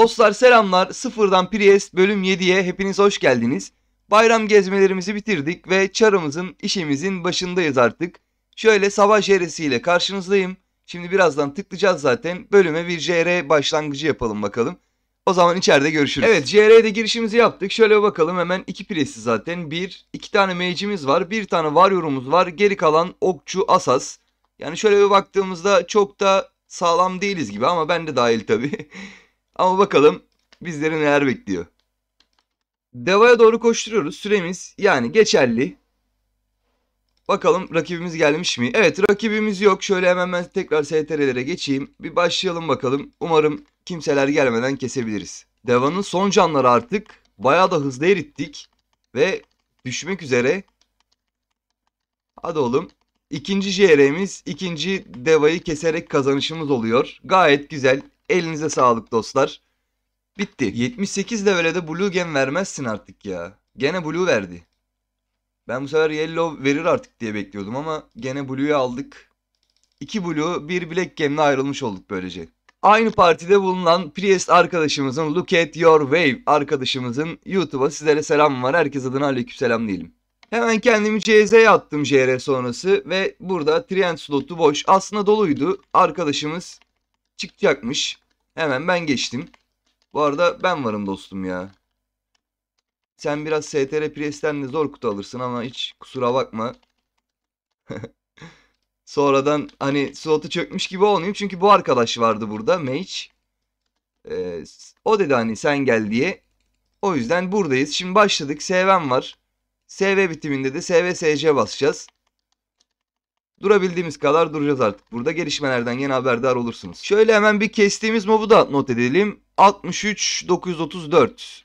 Dostlar selamlar. Sıfırdan Priest bölüm 7'ye hepiniz hoş geldiniz. Bayram gezmelerimizi bitirdik ve çarımızın, işimizin başındayız artık. Şöyle sabah jeresiyle karşınızdayım. Şimdi birazdan tıklayacağız zaten. Bölüme bir JR başlangıcı yapalım bakalım. O zaman içeride görüşürüz. Evet JR'de girişimizi yaptık. Şöyle bakalım hemen iki presi zaten. Bir, iki tane mage'imiz var. Bir tane warrior'umuz var. Geri kalan okçu asas. Yani şöyle bir baktığımızda çok da sağlam değiliz gibi ama ben de dahil tabii. Ama bakalım bizleri neler bekliyor. Deva'ya doğru koşturuyoruz. Süremiz yani geçerli. Bakalım rakibimiz gelmiş mi? Evet rakibimiz yok. Şöyle hemen ben tekrar STR'lere geçeyim. Bir başlayalım bakalım. Umarım kimseler gelmeden kesebiliriz. Deva'nın son canları artık. Bayağı da hızlı erittik. Ve düşmek üzere. Hadi oğlum. İkinci JR'miz ikinci Deva'yı keserek kazanışımız oluyor. Gayet güzel. Elinize sağlık dostlar. Bitti. 78 level'e Blue Gem vermezsin artık ya. Gene Blue verdi. Ben bu sefer Yellow verir artık diye bekliyordum ama gene Blue'yu aldık. 2 Blue, 1 Black Gem'le ayrılmış olduk böylece. Aynı partide bulunan Priest arkadaşımızın Look At Your Wave arkadaşımızın YouTube'a sizlere selam var. Herkes adına selam diyelim. Hemen kendimi CZ'ye attım JR sonrası ve burada Trient slotu boş. Aslında doluydu. Arkadaşımız çıkacakmış. Hemen ben geçtim. Bu arada ben varım dostum ya. Sen biraz STR Priest'ten de zor kutu alırsın ama hiç kusura bakma. Sonradan hani slotu çökmüş gibi olmayayım. Çünkü bu arkadaş vardı burada. Mage. Ee, o dedi hani sen gel diye. O yüzden buradayız. Şimdi başladık. SV'm var. SV bitiminde de SV SC basacağız. Durabildiğimiz kadar duracağız artık. Burada gelişmelerden yeni haberdar olursunuz. Şöyle hemen bir kestiğimiz mobu da not edelim. 63 934.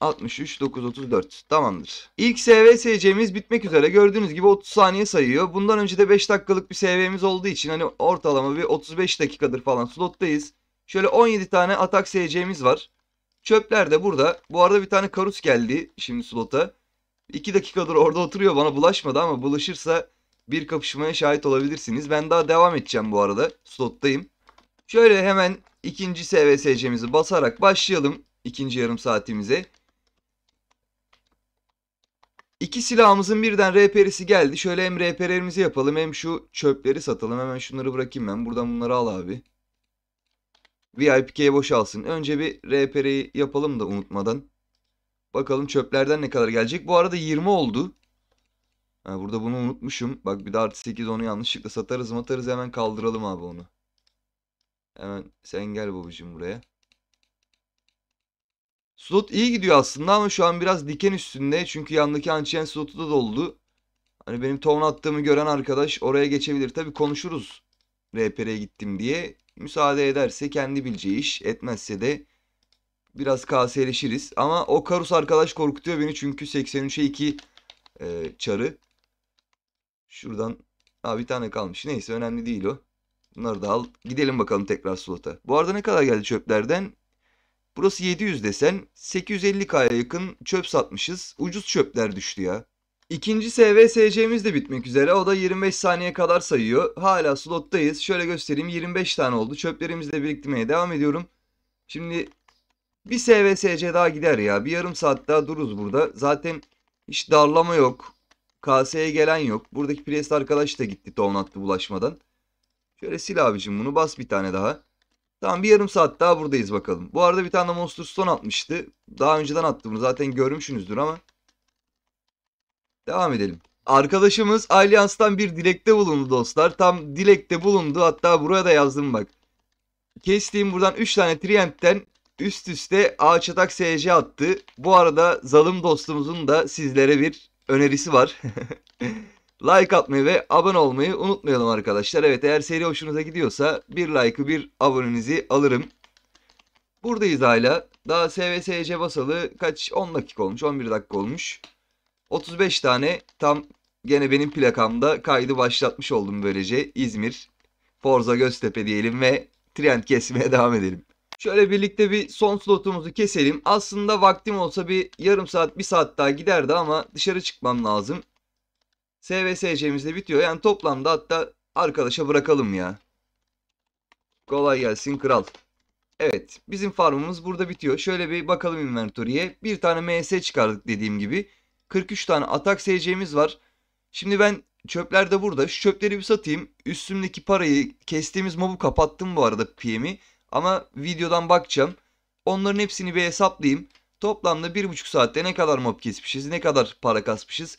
63 934 tamamdır. İlk SV SC'miz bitmek üzere gördüğünüz gibi 30 saniye sayıyor. Bundan önce de 5 dakikalık bir SV'miz olduğu için hani ortalama bir 35 dakikadır falan slottayız. Şöyle 17 tane atak SC'miz var. Çöpler de burada. Bu arada bir tane karus geldi şimdi slota. 2 dakikadır orada oturuyor bana bulaşmadı ama bulaşırsa bir kapışmaya şahit olabilirsiniz. Ben daha devam edeceğim bu arada. Slottayım. Şöyle hemen ikinci SVSC'mizi basarak başlayalım. ikinci yarım saatimize. İki silahımızın birden RPR'si geldi. Şöyle hem RPR'imizi yapalım hem şu çöpleri satalım. Hemen şunları bırakayım ben. Buradan bunları al abi. VIPK'ye boşalsın. Önce bir RPR'yi yapalım da unutmadan. Bakalım çöplerden ne kadar gelecek. Bu arada 20 oldu burada bunu unutmuşum. Bak bir de artı 8 onu yanlışlıkla satarız matarız hemen kaldıralım abi onu. Hemen sen gel babacığım buraya. Slot iyi gidiyor aslında ama şu an biraz diken üstünde. Çünkü yandaki Ançen slotu da doldu. Hani benim ton attığımı gören arkadaş oraya geçebilir. Tabi konuşuruz RPR'ye gittim diye. Müsaade ederse kendi bileceği iş. Etmezse de biraz kaseleşiriz. Ama o Karus arkadaş korkutuyor beni çünkü 83'e 2 e, çarı. Şuradan ha, bir tane kalmış. Neyse önemli değil o. Bunları da al. Gidelim bakalım tekrar slota. Bu arada ne kadar geldi çöplerden? Burası 700 desen 850K'ya yakın çöp satmışız. Ucuz çöpler düştü ya. İkinci SVSC'miz de bitmek üzere. O da 25 saniye kadar sayıyor. Hala slottayız. Şöyle göstereyim. 25 tane oldu. Çöplerimizle biriktirmeye devam ediyorum. Şimdi bir SVSC daha gider ya. Bir yarım saat daha dururuz burada. Zaten hiç darlama yok. KS'ye gelen yok. Buradaki priest arkadaş da gitti tonlattı bulaşmadan. Şöyle sil abicim bunu bas bir tane daha. Tamam bir yarım saat daha buradayız bakalım. Bu arada bir tane de Monster Stone atmıştı. Daha önceden attı bunu zaten görmüşsünüzdür ama. Devam edelim. Arkadaşımız Alliance'tan bir dilekte bulundu dostlar. Tam dilekte bulundu hatta buraya da yazdım bak. Kestiğim buradan 3 tane Trient'ten üst üste ağaç atak SC attı. Bu arada zalim dostumuzun da sizlere bir önerisi var. like atmayı ve abone olmayı unutmayalım arkadaşlar. Evet eğer seri hoşunuza gidiyorsa bir like'ı bir abonenizi alırım. Buradayız hala. Daha SVSC basalı kaç 10 dakika olmuş 11 dakika olmuş. 35 tane tam gene benim plakamda kaydı başlatmış oldum böylece. İzmir, Forza Göztepe diyelim ve trend kesmeye devam edelim. Şöyle birlikte bir son slotumuzu keselim. Aslında vaktim olsa bir yarım saat bir saat daha giderdi ama dışarı çıkmam lazım. SVSC'miz de bitiyor. Yani toplamda hatta arkadaşa bırakalım ya. Kolay gelsin kral. Evet bizim farmımız burada bitiyor. Şöyle bir bakalım inventory'e. Bir tane MS çıkardık dediğim gibi. 43 tane atak SC'miz var. Şimdi ben çöplerde burada. Şu çöpleri bir satayım. Üstümdeki parayı kestiğimiz mobu kapattım bu arada PM'i. Ama videodan bakacağım. Onların hepsini bir hesaplayayım. Toplamda 1,5 saatte ne kadar mob kesmişiz, ne kadar para kasmışız.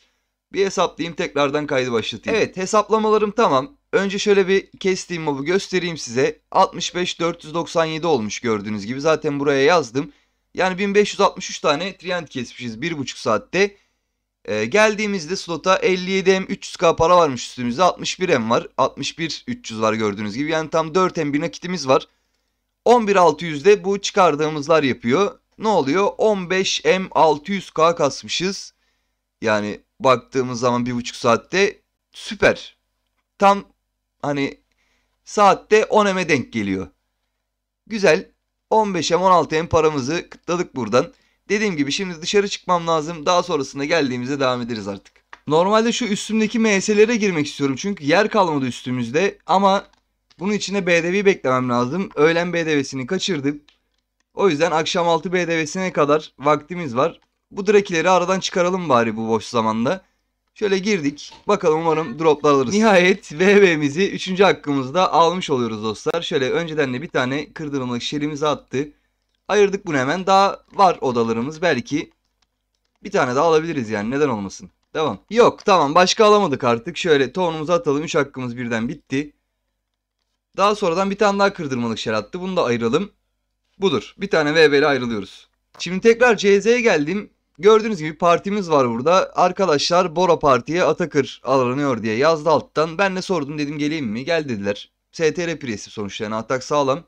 Bir hesaplayayım tekrardan kaydı başlatayım. Evet hesaplamalarım tamam. Önce şöyle bir kestiğim mobu göstereyim size. 65-497 olmuş gördüğünüz gibi. Zaten buraya yazdım. Yani 1563 tane trient kesmişiz 1,5 saatte. Ee, geldiğimizde slota 57M 300K para varmış üstümüzde. 61M var. 61 300 var gördüğünüz gibi. Yani tam 4M bir nakitimiz var. 11600'de bu çıkardığımızlar yapıyor. Ne oluyor? 15M600K kasmışız. Yani baktığımız zaman bir buçuk saatte süper. Tam hani saatte 10M'e denk geliyor. Güzel. 15M 16M paramızı kıtladık buradan. Dediğim gibi şimdi dışarı çıkmam lazım. Daha sonrasında geldiğimize devam ederiz artık. Normalde şu üstümdeki MS'lere girmek istiyorum. Çünkü yer kalmadı üstümüzde. Ama bunun için de BDV'yi beklemem lazım. Öğlen BDV'sini kaçırdık. O yüzden akşam 6 BDV'sine kadar vaktimiz var. Bu drakileri aradan çıkaralım bari bu boş zamanda. Şöyle girdik. Bakalım umarım droplar alırız. Nihayet VB'mizi 3. hakkımızda almış oluyoruz dostlar. Şöyle önceden de bir tane kırdırmalık şerimizi attı. Ayırdık bunu hemen. Daha var odalarımız. Belki bir tane daha alabiliriz yani. Neden olmasın? Devam. Yok tamam başka alamadık artık. Şöyle tohumumuzu atalım. 3 hakkımız birden bitti. Daha sonradan bir tane daha kırdırmalık şer attı, Bunu da ayıralım. Budur. Bir tane VB ile ayrılıyoruz. Şimdi tekrar CZ'ye geldim. Gördüğünüz gibi partimiz var burada. Arkadaşlar Bora Parti'ye Atakır alınıyor diye yazdı alttan. Ben de sordum dedim geleyim mi? Gel dediler. STR priyesi sonuçlarına atak sağlam.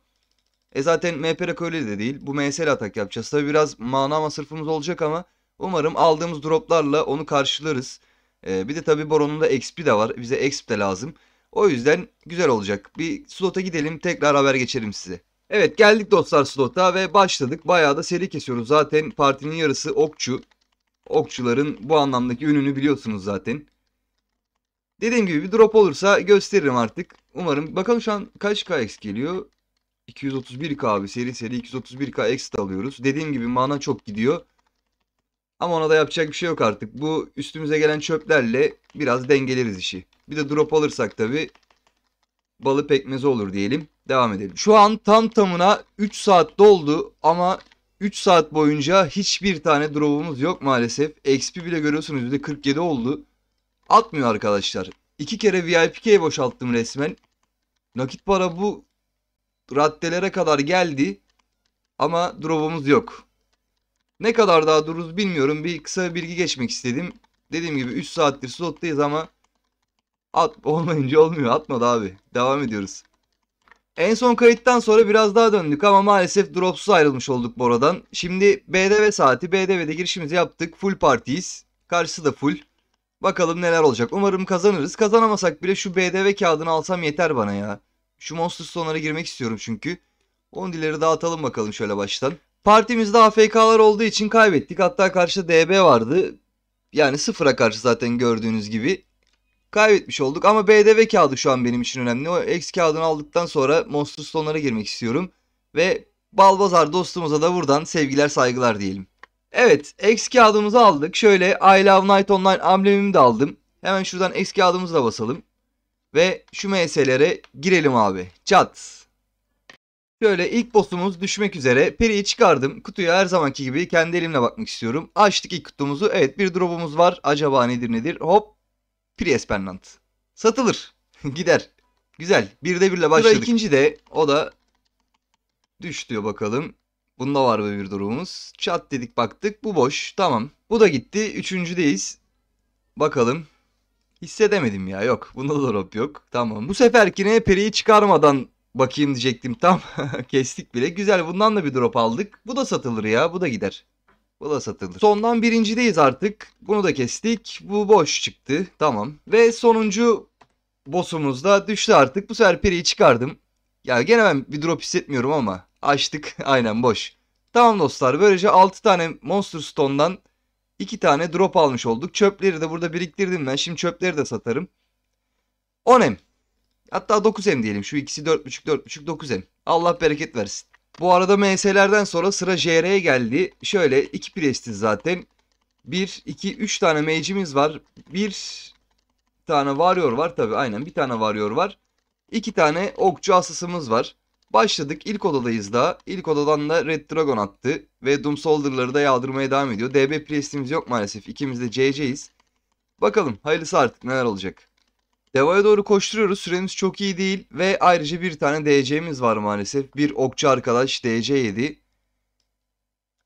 E zaten MPR öyle de değil. Bu MSL atak yapacağız. Tabi biraz mana masrafımız olacak ama umarım aldığımız droplarla onu karşılarız. E, bir de tabi Boron'un da XP de var. Bize XP de lazım. O yüzden güzel olacak. Bir slota gidelim tekrar haber geçerim size. Evet geldik dostlar slota ve başladık. Bayağı da seri kesiyoruz. Zaten partinin yarısı okçu. Okçuların bu anlamdaki ününü biliyorsunuz zaten. Dediğim gibi bir drop olursa gösteririm artık. Umarım. Bakalım şu an kaç KX geliyor? 231K abi. Seri seri 231K extra alıyoruz. Dediğim gibi mana çok gidiyor. Ama ona da yapacak bir şey yok artık. Bu üstümüze gelen çöplerle biraz dengeleriz işi. Bir de drop alırsak tabi balı pekmezi olur diyelim. Devam edelim. Şu an tam tamına 3 saat doldu ama 3 saat boyunca hiçbir tane drop'umuz yok maalesef. XP bile görüyorsunuz %47 oldu. Atmıyor arkadaşlar. İki kere VIP'ye boşalttım resmen. Nakit para bu raddelere kadar geldi. Ama drop'umuz yok. Ne kadar daha dururuz bilmiyorum. Bir kısa bilgi geçmek istedim. Dediğim gibi 3 saattir slottayız ama At olmayınca olmuyor. Atmadı abi. Devam ediyoruz. En son kayıttan sonra biraz daha döndük ama maalesef dropsuz ayrılmış olduk Bora'dan. Şimdi BDV saati. BDV'de girişimizi yaptık. Full partiyiz. Karşısı da full. Bakalım neler olacak. Umarım kazanırız. Kazanamasak bile şu BDV kağıdını alsam yeter bana ya. Şu Monster Stone'lara girmek istiyorum çünkü. dileri dağıtalım bakalım şöyle baştan. Partimizde AFK'lar olduğu için kaybettik. Hatta karşıda DB vardı. Yani sıfıra karşı zaten gördüğünüz gibi kaybetmiş olduk. Ama BDV kağıdı şu an benim için önemli. O X kağıdını aldıktan sonra Monster Stone'lara girmek istiyorum. Ve Balbazar dostumuza da buradan sevgiler saygılar diyelim. Evet X kağıdımızı aldık. Şöyle I Love Night Online amblemimi de aldım. Hemen şuradan X kağıdımızı da basalım. Ve şu MS'lere girelim abi. Çat. Şöyle ilk boss'umuz düşmek üzere. Peri'yi çıkardım. Kutuyu her zamanki gibi kendi elimle bakmak istiyorum. Açtık ilk kutumuzu. Evet bir drop'umuz var. Acaba nedir nedir? Hop Prius Pennant. Satılır. Gider. Güzel. Bir de birle başladık. Sıra ikinci de o da düş diyor bakalım. Bunda var mı bir durumumuz? Çat dedik baktık. Bu boş. Tamam. Bu da gitti. Üçüncüdeyiz. Bakalım. Hissedemedim ya. Yok. Bunda da drop yok. Tamam. Bu seferkine periyi çıkarmadan bakayım diyecektim. Tam kestik bile. Güzel. Bundan da bir drop aldık. Bu da satılır ya. Bu da gider. Bu da satıldı. Sondan birincideyiz artık. Bunu da kestik. Bu boş çıktı. Tamam. Ve sonuncu boss'umuz da düştü artık. Bu sefer periyi çıkardım. Ya gene ben bir drop hissetmiyorum ama. Açtık. Aynen boş. Tamam dostlar. Böylece 6 tane Monster Stone'dan 2 tane drop almış olduk. Çöpleri de burada biriktirdim ben. Şimdi çöpleri de satarım. 10M. Hatta 9M diyelim. Şu ikisi 4.5 4.5 9M. Allah bereket versin. Bu arada MS'lerden sonra sıra JR'ye geldi. Şöyle iki prestiz zaten. 1, 2, 3 tane mage'imiz var. 1 tane varıyor var tabi aynen bir tane varıyor var. 2 tane okçu asısımız var. Başladık ilk odadayız da. İlk odadan da Red Dragon attı. Ve Doom Soldier'ları da yağdırmaya devam ediyor. DB prestimiz yok maalesef. İkimiz de CC'yiz. Bakalım hayırlısı artık neler olacak. Deva'ya doğru koşturuyoruz. Süremiz çok iyi değil ve ayrıca bir tane DC'miz var maalesef. Bir okçu arkadaş DC yedi.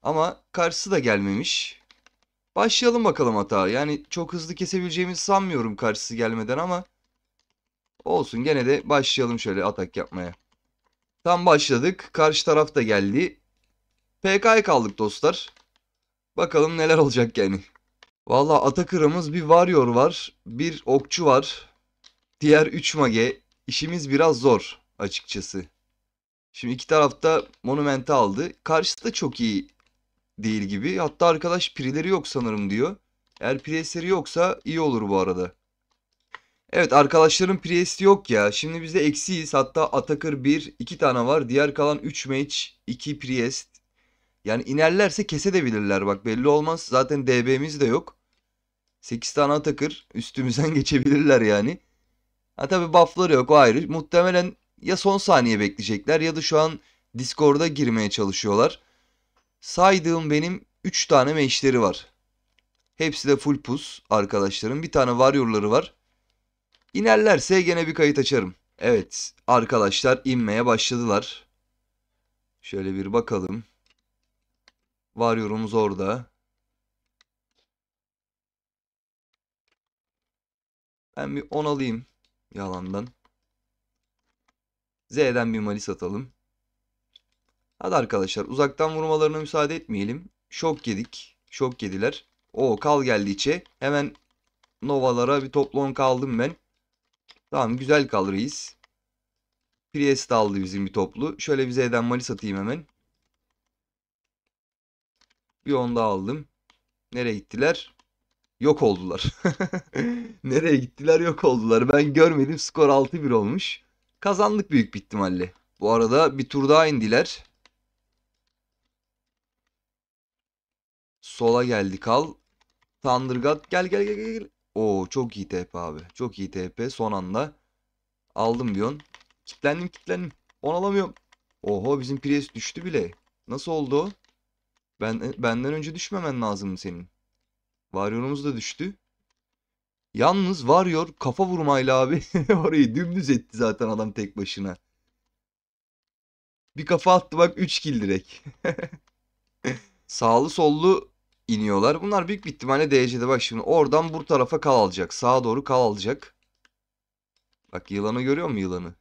Ama karşısı da gelmemiş. Başlayalım bakalım hata. Yani çok hızlı kesebileceğimizi sanmıyorum karşısı gelmeden ama olsun gene de başlayalım şöyle atak yapmaya. Tam başladık. Karşı taraf da geldi. PK'ya kaldık dostlar. Bakalım neler olacak yani. Valla Atakır'ımız bir varyor var. Bir okçu var. Diğer 3 mage işimiz biraz zor açıkçası. Şimdi iki tarafta Monument'i aldı. Karşısı da çok iyi değil gibi. Hatta arkadaş pirileri yok sanırım diyor. Eğer priestleri yoksa iyi olur bu arada. Evet arkadaşların priesti yok ya. Şimdi bizde eksiyiz. Hatta Atakır 1, 2 tane var. Diğer kalan 3 mage, 2 priest. Yani inerlerse kesedebilirler. Bak belli olmaz. Zaten DB'miz de yok. 8 tane Atakır üstümüzden geçebilirler yani. Ha tabi buffları yok o ayrı. Muhtemelen ya son saniye bekleyecekler ya da şu an Discord'a girmeye çalışıyorlar. Saydığım benim 3 tane meşleri var. Hepsi de full pus arkadaşlarım. Bir tane warrior'ları var. İnerlerse gene bir kayıt açarım. Evet arkadaşlar inmeye başladılar. Şöyle bir bakalım. Warrior'umuz orada. Ben bir 10 alayım. Yalandan. Z'den bir malis atalım. Hadi arkadaşlar uzaktan vurmalarına müsaade etmeyelim. Şok yedik. Şok yediler. O kal geldi içe. Hemen Novalara bir toplon kaldım ben. Tamam güzel kal reis. Priest aldı bizim bir toplu. Şöyle bir Z'den malis atayım hemen. Bir onda aldım. Nereye gittiler? yok oldular. Nereye gittiler yok oldular. Ben görmedim skor 6-1 olmuş. Kazandık büyük bir ihtimalle. Bu arada bir tur daha indiler. Sola geldi kal. Thundergat gel gel gel gel. Oo çok iyi TP abi. Çok iyi TP son anda. Aldım bir on. Kitlendim kitlendim. On alamıyorum. Oho bizim Prius düştü bile. Nasıl oldu? Ben, benden önce düşmemen lazım senin. Varyonumuz da düştü. Yalnız Varyor kafa vurmayla abi orayı dümdüz etti zaten adam tek başına. Bir kafa attı bak 3 kill direkt. Sağlı sollu iniyorlar. Bunlar büyük bir ihtimalle DC'de. Bak şimdi oradan bu tarafa kal alacak. Sağa doğru kal alacak. Bak yılanı görüyor musun yılanı?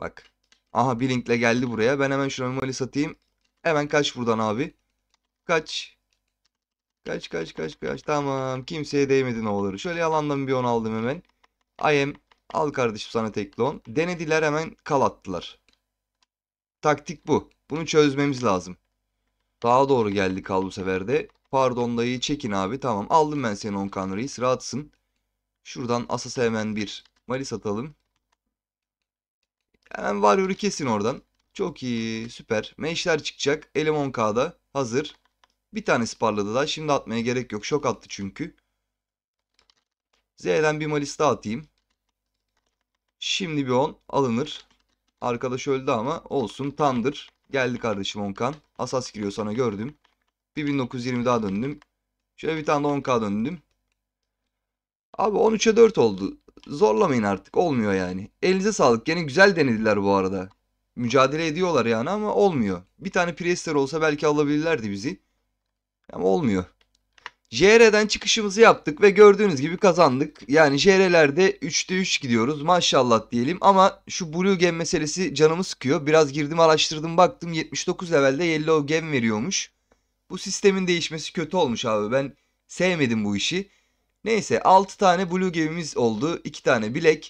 Bak. Aha Blink'le geldi buraya. Ben hemen şuna mali satayım. Hemen kaç buradan abi. Kaç. Kaç kaç kaç kaç. Tamam. Kimseye değmedi ne olur. Şöyle yalandan bir 10 aldım hemen. ayem Al kardeşim sana tekli 10. Denediler hemen kal attılar. Taktik bu. Bunu çözmemiz lazım. Daha doğru geldi kal bu sefer de. Pardon dayı çekin abi. Tamam aldım ben senin 10 kan reis. Rahatsın. Şuradan asası hemen bir malis atalım. Hemen varyoru kesin oradan. Çok iyi süper. Meşler çıkacak. Elim 10k'da hazır. Bir tane parladı da Şimdi atmaya gerek yok. Şok attı çünkü. Z'den bir malis daha atayım. Şimdi bir 10 alınır. Arkadaş öldü ama olsun. Tandır. Geldi kardeşim Onkan. Asas giriyor sana gördüm. Bir 1920 daha döndüm. Şöyle bir tane de 10k döndüm. Abi 13'e 4 oldu. Zorlamayın artık. Olmuyor yani. Elinize sağlık. Gene güzel denediler bu arada. Mücadele ediyorlar yani ama olmuyor. Bir tane Priester olsa belki alabilirlerdi bizi. Ama olmuyor. JR'den çıkışımızı yaptık ve gördüğünüz gibi kazandık. Yani JR'lerde 3'te 3 gidiyoruz maşallah diyelim ama şu Blue Gem meselesi canımı sıkıyor. Biraz girdim araştırdım baktım 79 levelde Yellow Gem veriyormuş. Bu sistemin değişmesi kötü olmuş abi ben sevmedim bu işi. Neyse 6 tane Blue Gem'imiz oldu 2 tane Black.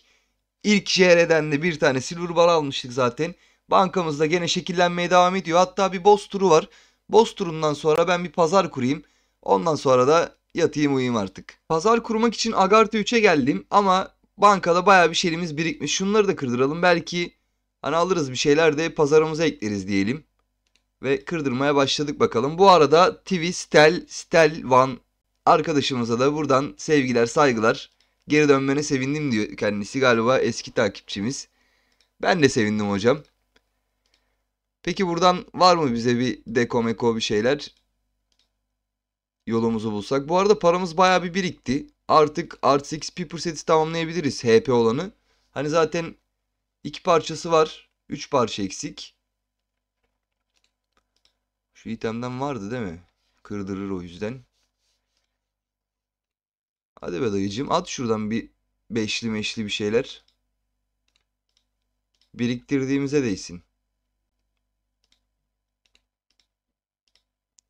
İlk JR'den de bir tane Silver Bar almıştık zaten. Bankamızda gene şekillenmeye devam ediyor. Hatta bir boss turu var. Boz sonra ben bir pazar kurayım. Ondan sonra da yatayım uyuyayım artık. Pazar kurmak için Agartha 3'e geldim ama bankada baya bir şeyimiz birikmiş. Şunları da kırdıralım. Belki hani alırız bir şeyler de pazarımıza ekleriz diyelim. Ve kırdırmaya başladık bakalım. Bu arada TV Stel, Stel Van arkadaşımıza da buradan sevgiler saygılar. Geri dönmene sevindim diyor kendisi galiba eski takipçimiz. Ben de sevindim hocam. Peki buradan var mı bize bir dekomeko bir şeyler? Yolumuzu bulsak. Bu arada paramız bayağı bir birikti. Artık artı XP seti tamamlayabiliriz HP olanı. Hani zaten iki parçası var. Üç parça eksik. Şu itemden vardı değil mi? Kırdırır o yüzden. Hadi be dayıcığım at şuradan bir beşli meşli bir şeyler. Biriktirdiğimize değsin.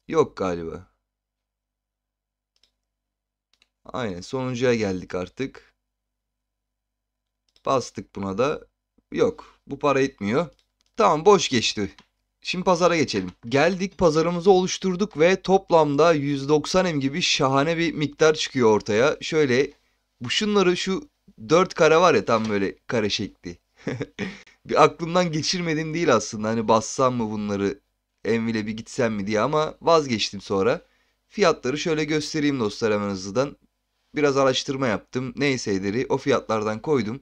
Yok galiba. Aynen sonuncuya geldik artık. Bastık buna da. Yok bu para etmiyor. Tamam boş geçti. Şimdi pazara geçelim. Geldik pazarımızı oluşturduk ve toplamda 190 M gibi şahane bir miktar çıkıyor ortaya. Şöyle bu şunları şu 4 kare var ya tam böyle kare şekli. bir aklımdan geçirmedim değil aslında. Hani bassam mı bunları Envil'e bir gitsem mi diye ama vazgeçtim sonra. Fiyatları şöyle göstereyim dostlar hemen hızlıdan. Biraz araştırma yaptım. Neyseleri o fiyatlardan koydum.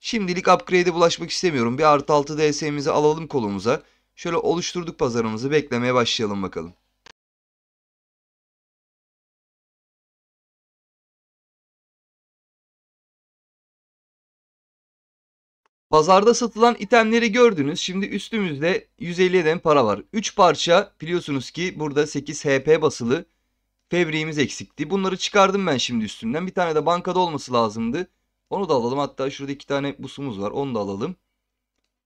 Şimdilik upgrade'e bulaşmak istemiyorum. Bir artı 6 DS'mizi alalım kolumuza. Şöyle oluşturduk pazarımızı beklemeye başlayalım bakalım. Pazarda satılan itemleri gördünüz. Şimdi üstümüzde 150 eden para var. 3 parça biliyorsunuz ki burada 8 HP basılı febriğimiz eksikti. Bunları çıkardım ben şimdi üstünden. Bir tane de bankada olması lazımdı. Onu da alalım. Hatta şurada iki tane busumuz var. Onu da alalım.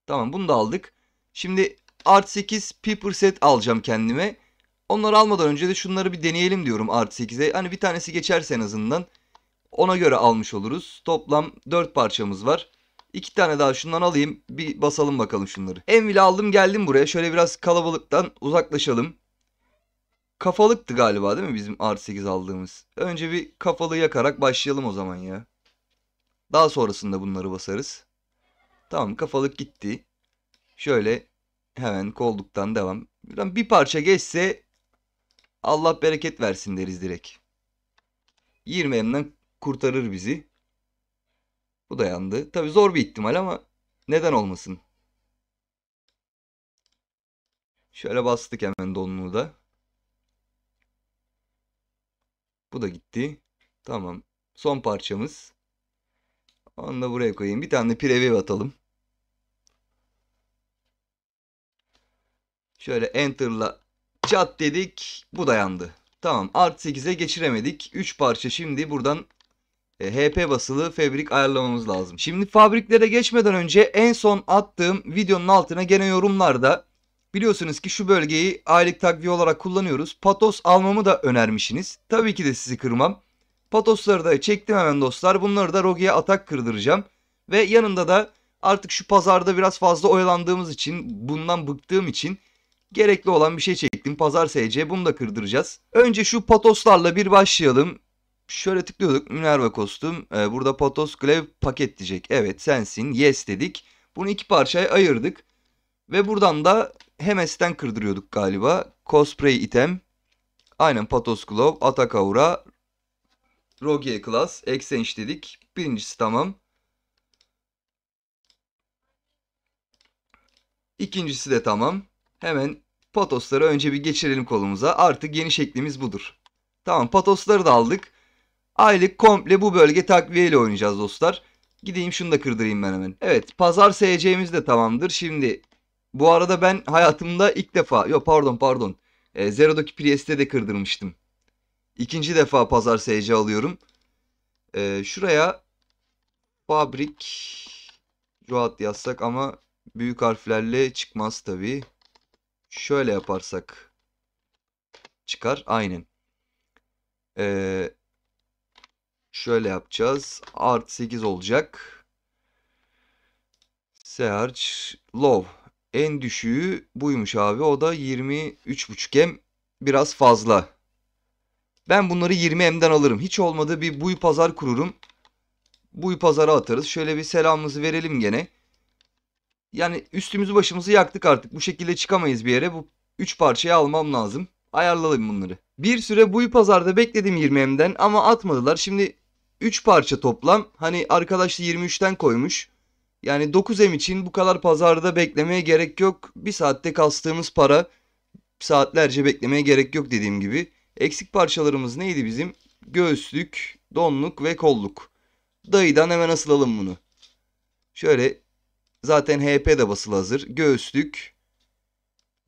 Tamam bunu da aldık. Şimdi Art 8 Piper set alacağım kendime. Onları almadan önce de şunları bir deneyelim diyorum Art 8'e. Hani bir tanesi geçerse en azından. Ona göre almış oluruz. Toplam 4 parçamız var. İki tane daha şundan alayım. Bir basalım bakalım şunları. Envil'i aldım geldim buraya. Şöyle biraz kalabalıktan uzaklaşalım. Kafalıktı galiba değil mi bizim R8 aldığımız? Önce bir kafalı yakarak başlayalım o zaman ya. Daha sonrasında bunları basarız. Tamam kafalık gitti. Şöyle hemen kolduktan devam. bir parça geçse Allah bereket versin deriz direkt. 20 M'den kurtarır bizi. Bu da yandı. Tabi zor bir ihtimal ama neden olmasın. Şöyle bastık hemen donluğu da. Bu da gitti. Tamam. Son parçamız. Onu da buraya koyayım. Bir tane preview atalım. Şöyle enter'la çat dedik. Bu da yandı. Tamam. Art 8'e geçiremedik. 3 parça şimdi buradan e, HP basılı fabrik ayarlamamız lazım. Şimdi fabriklere geçmeden önce en son attığım videonun altına gene yorumlarda biliyorsunuz ki şu bölgeyi aylık takviye olarak kullanıyoruz. Patos almamı da önermişsiniz. Tabii ki de sizi kırmam. Patosları da çektim hemen dostlar. Bunları da Rogi'ye atak kırdıracağım. Ve yanında da artık şu pazarda biraz fazla oyalandığımız için bundan bıktığım için gerekli olan bir şey çektim. Pazar SC bunu da kırdıracağız. Önce şu patoslarla bir başlayalım. Şöyle tıklıyorduk Minerva kostüm. Ee, burada Potos Glev paket diyecek. Evet sensin yes dedik. Bunu iki parçaya ayırdık. Ve buradan da Hemes'ten kırdırıyorduk galiba. Cosplay item. Aynen Patos Glove, Atakaura, Rogue Class, Exchange dedik. Birincisi tamam. İkincisi de tamam. Hemen Patosları önce bir geçirelim kolumuza. Artık yeni şeklimiz budur. Tamam Patosları da aldık. Aylık komple bu bölge takviye ile oynayacağız dostlar. Gideyim şunu da kırdırayım ben hemen. Evet pazar SC'miz de tamamdır. Şimdi bu arada ben hayatımda ilk defa yok pardon pardon. E, Zero'daki Priest'e de kırdırmıştım. İkinci defa pazar SC alıyorum. E, şuraya fabrik rahat yazsak ama büyük harflerle çıkmaz tabii. Şöyle yaparsak çıkar. Aynen. Ee, Şöyle yapacağız. Artı 8 olacak. Search low. En düşüğü buymuş abi. O da 23.5 M. Biraz fazla. Ben bunları 20 M'den alırım. Hiç olmadı bir buy pazar kururum. Buy pazara atarız. Şöyle bir selamımızı verelim gene. Yani üstümüzü başımızı yaktık artık. Bu şekilde çıkamayız bir yere. Bu 3 parçayı almam lazım. Ayarladım bunları. Bir süre buy pazarda bekledim 20M'den ama atmadılar. Şimdi 3 parça toplam. Hani arkadaş da 23'ten koymuş. Yani 9M için bu kadar pazarda beklemeye gerek yok. Bir saatte kastığımız para saatlerce beklemeye gerek yok dediğim gibi. Eksik parçalarımız neydi bizim? Göğüslük, donluk ve kolluk. Dayıdan hemen asılalım bunu. Şöyle zaten HP de basılı hazır. Göğüslük,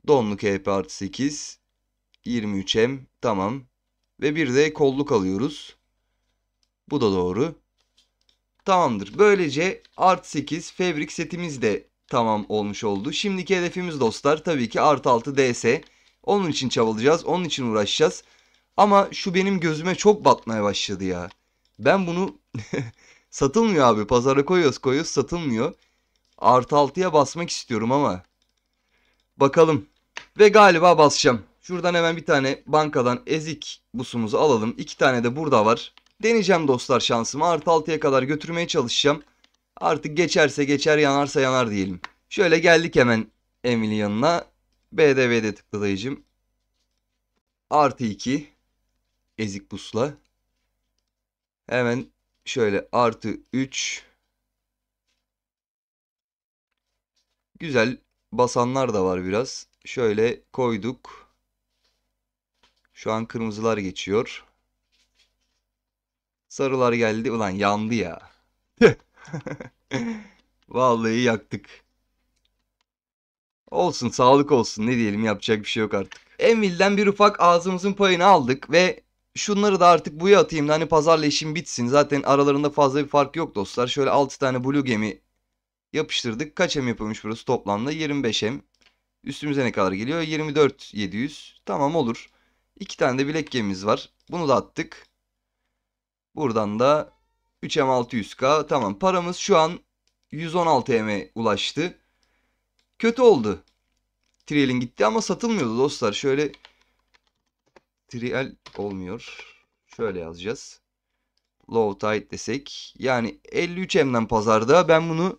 donluk HP artı 8, 23M tamam. Ve bir de kolluk alıyoruz. Bu da doğru. Tamamdır. Böylece art 8 fabrik setimiz de tamam olmuş oldu. Şimdiki hedefimiz dostlar tabii ki art 6 DS. Onun için çabalayacağız. Onun için uğraşacağız. Ama şu benim gözüme çok batmaya başladı ya. Ben bunu satılmıyor abi. Pazara koyuyoruz koyuyoruz satılmıyor. Art 6'ya basmak istiyorum ama. Bakalım. Ve galiba basacağım. Şuradan hemen bir tane bankadan ezik busumuzu alalım. İki tane de burada var. Deneyeceğim dostlar şansımı. Artı 6'ya kadar götürmeye çalışacağım. Artık geçerse geçer yanarsa yanar diyelim. Şöyle geldik hemen Emily yanına. BDV'de tıkla dayıcım. Artı 2. Ezik busla. Hemen şöyle artı 3. Güzel basanlar da var biraz. Şöyle koyduk. Şu an kırmızılar geçiyor. Sarılar geldi. Ulan yandı ya. Vallahi yaktık. Olsun sağlık olsun ne diyelim yapacak bir şey yok artık. Envil'den bir ufak ağzımızın payını aldık ve şunları da artık buya atayım da hani pazarla işim bitsin. Zaten aralarında fazla bir fark yok dostlar. Şöyle 6 tane Blue Gemi yapıştırdık. Kaç em yapılmış burası toplamda? 25 em. Üstümüze ne kadar geliyor? 24 700. Tamam olur. 2 tane de bilek gemimiz var. Bunu da attık. Buradan da 3M 600K. Tamam paramız şu an 116M'e ulaştı. Kötü oldu. Trial'in gitti ama satılmıyordu dostlar. Şöyle Trial olmuyor. Şöyle yazacağız. Low tide desek. Yani 53M'den pazarda ben bunu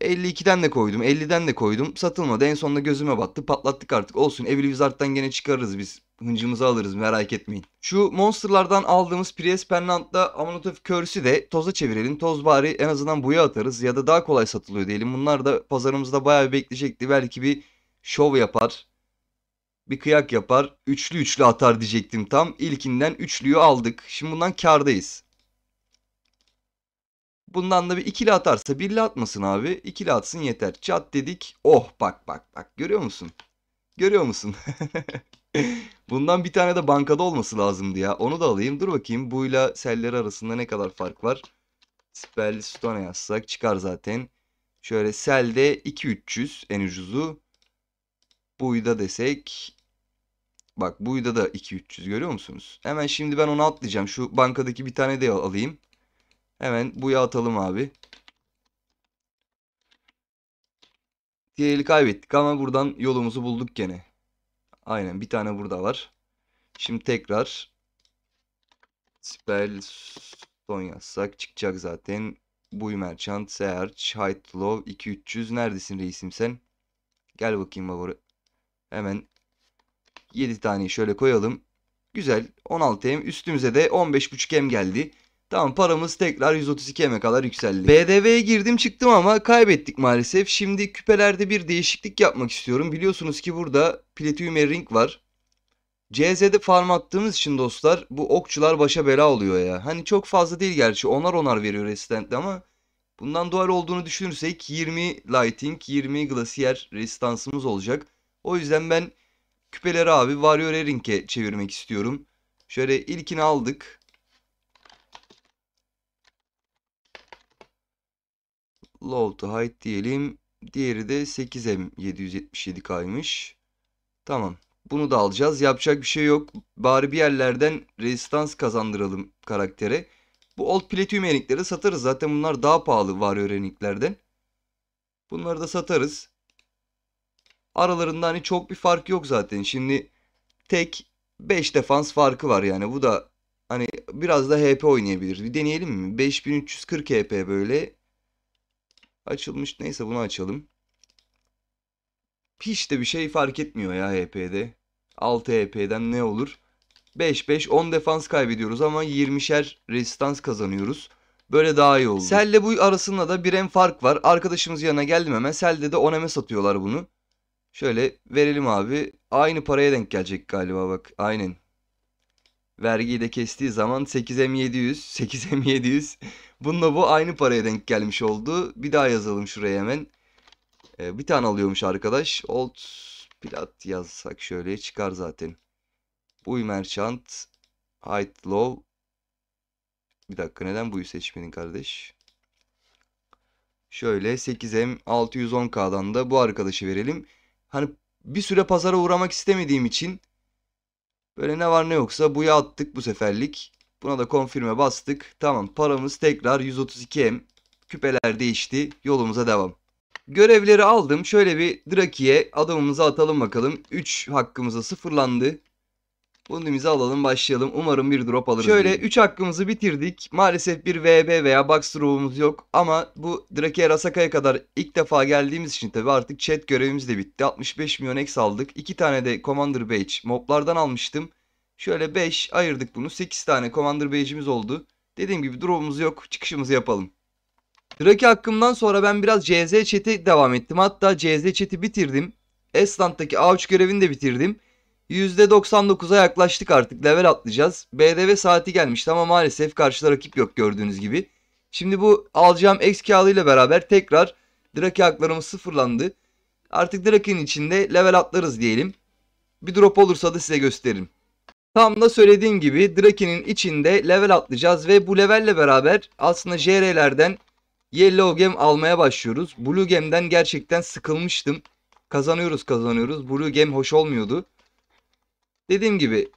52'den de koydum, 50'den de koydum. Satılmadı. En sonunda gözüme battı. Patlattık artık. Olsun Evil Wizard'dan gene çıkarırız biz. Hıncımızı alırız merak etmeyin. Şu monsterlardan aldığımız Priest Pennant'la Amulet of Curse'ü de toza çevirelim. Toz bari en azından buya atarız ya da daha kolay satılıyor diyelim. Bunlar da pazarımızda bayağı bir bekleyecekti. Belki bir şov yapar. Bir kıyak yapar. Üçlü üçlü atar diyecektim tam. İlkinden üçlüyü aldık. Şimdi bundan kardayız. Bundan da bir ikili atarsa birli atmasın abi. İkili atsın yeter. Çat dedik. Oh bak bak bak. Görüyor musun? Görüyor musun? Bundan bir tane de bankada olması lazımdı ya. Onu da alayım. Dur bakayım. Buyla selleri arasında ne kadar fark var? Spell Stone yazsak çıkar zaten. Şöyle selde 2-300 en ucuzu. Buyda desek. Bak buyda da 2-300 görüyor musunuz? Hemen şimdi ben onu atlayacağım. Şu bankadaki bir tane de alayım. Hemen buya atalım abi. Diğeri kaybettik ama buradan yolumuzu bulduk gene. Aynen bir tane burada var. Şimdi tekrar spell son yazsak çıkacak zaten. Buy Merchant, Search, Height Low 2300 neredesin reisim sen? Gel bakayım baba. Hemen 7 tane şöyle koyalım. Güzel 16M üstümüze de 15.5M geldi. Tamam paramız tekrar 132M kadar yükseldi. BDV'ye girdim çıktım ama kaybettik maalesef. Şimdi küpelerde bir değişiklik yapmak istiyorum. Biliyorsunuz ki burada Platinum Ring var. CZ'de farm attığımız için dostlar bu okçular başa bela oluyor ya. Hani çok fazla değil gerçi onar onar veriyor resistant'te ama bundan dual olduğunu düşünürsek 20 lighting 20 glacier resistansımız olacak. O yüzden ben küpeleri abi Warrior Ring'e çevirmek istiyorum. Şöyle ilkini aldık. low to height diyelim. Diğeri de 8M 777K'ymış. Tamam. Bunu da alacağız. Yapacak bir şey yok. Bari bir yerlerden resistans kazandıralım karaktere. Bu old platinum enikleri satarız. Zaten bunlar daha pahalı var öğreniklerden. Bunları da satarız. Aralarında hani çok bir fark yok zaten. Şimdi tek 5 defans farkı var yani. Bu da hani biraz da HP oynayabilir. Bir deneyelim mi? 5340 HP böyle. Açılmış. Neyse bunu açalım. Hiç de bir şey fark etmiyor ya HP'de. 6 HP'den e ne olur? 5-5 10 defans kaybediyoruz ama 20'şer resistans kazanıyoruz. Böyle daha iyi oldu. Sel'le bu arasında da bir en fark var. Arkadaşımız yanına geldim hemen. Sel'de de 10M'e satıyorlar bunu. Şöyle verelim abi. Aynı paraya denk gelecek galiba bak. Aynen. Vergiyi de kestiği zaman 8M700, 8M700 Bununla bu aynı paraya denk gelmiş oldu. Bir daha yazalım şuraya hemen. Ee, bir tane alıyormuş arkadaş. Old plat yazsak şöyle çıkar zaten. Buy merchant. Height low. Bir dakika neden buyu seçmedin kardeş? Şöyle 8M 610K'dan da bu arkadaşı verelim. Hani bir süre pazara uğramak istemediğim için böyle ne var ne yoksa buya attık bu seferlik. Buna da konfirme bastık. Tamam paramız tekrar 132M. Küpeler değişti. Yolumuza devam. Görevleri aldım. Şöyle bir Draki'ye adamımızı atalım bakalım. 3 hakkımıza sıfırlandı. Bunimizi alalım başlayalım. Umarım bir drop alırız. Şöyle 3 hakkımızı bitirdik. Maalesef bir VB veya box drop'umuz yok. Ama bu Drake Rasaka'ya kadar ilk defa geldiğimiz için tabii artık chat görevimiz de bitti. 65 milyon X aldık. 2 tane de Commander Badge moblardan almıştım. Şöyle 5 ayırdık bunu. 8 tane Commander Badge'imiz oldu. Dediğim gibi drop'umuz yok. Çıkışımızı yapalım. Draki hakkımdan sonra ben biraz CZ chat'e devam ettim. Hatta CZ chat'i bitirdim. Esland'daki avuç görevini de bitirdim. %99'a yaklaştık artık. Level atlayacağız. BDV saati gelmişti ama maalesef karşıda rakip yok gördüğünüz gibi. Şimdi bu alacağım X kağıdıyla beraber tekrar Draki haklarımız sıfırlandı. Artık Draki'nin içinde level atlarız diyelim. Bir drop olursa da size gösteririm. Tam da söylediğim gibi Drake'nin içinde level atlayacağız ve bu levelle beraber aslında JR'lerden Yellow Gem almaya başlıyoruz. Blue Gem'den gerçekten sıkılmıştım. Kazanıyoruz kazanıyoruz. Blue Gem hoş olmuyordu. Dediğim gibi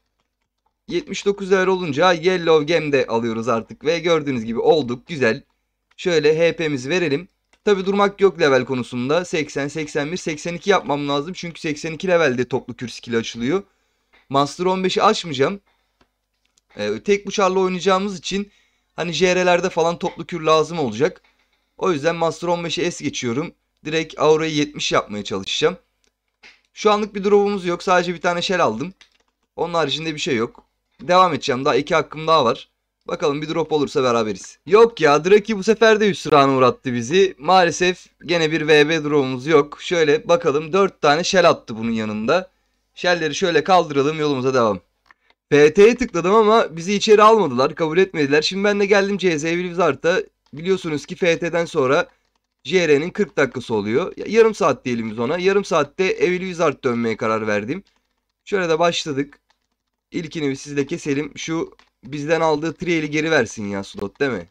79 değer olunca Yellow Gem de alıyoruz artık ve gördüğünüz gibi olduk güzel. Şöyle HP'mizi verelim. Tabi durmak yok level konusunda 80, 81, 82 yapmam lazım çünkü 82 levelde toplu kür skill'i açılıyor. Master 15'i açmayacağım. Ee, tek bıçarla oynayacağımız için hani JR'lerde falan toplu kür lazım olacak. O yüzden Master 15'i es geçiyorum. Direkt Aura'yı 70 yapmaya çalışacağım. Şu anlık bir drop'umuz yok. Sadece bir tane shell aldım. Onun haricinde bir şey yok. Devam edeceğim. Daha iki hakkım daha var. Bakalım bir drop olursa beraberiz. Yok ya Draki bu sefer de hüsrana uğrattı bizi. Maalesef gene bir VB drop'umuz yok. Şöyle bakalım 4 tane shell attı bunun yanında. Şelleri şöyle kaldıralım yolumuza devam. PT'ye tıkladım ama bizi içeri almadılar. Kabul etmediler. Şimdi ben de geldim CZ Blizzard'da. Biliyorsunuz ki FT'den sonra JR'nin 40 dakikası oluyor. Yarım saat diyelim biz ona. Yarım saatte Evil Wizard dönmeye karar verdim. Şöyle de başladık. İlkini bir sizle keselim. Şu bizden aldığı Triel'i geri versin ya slot değil mi?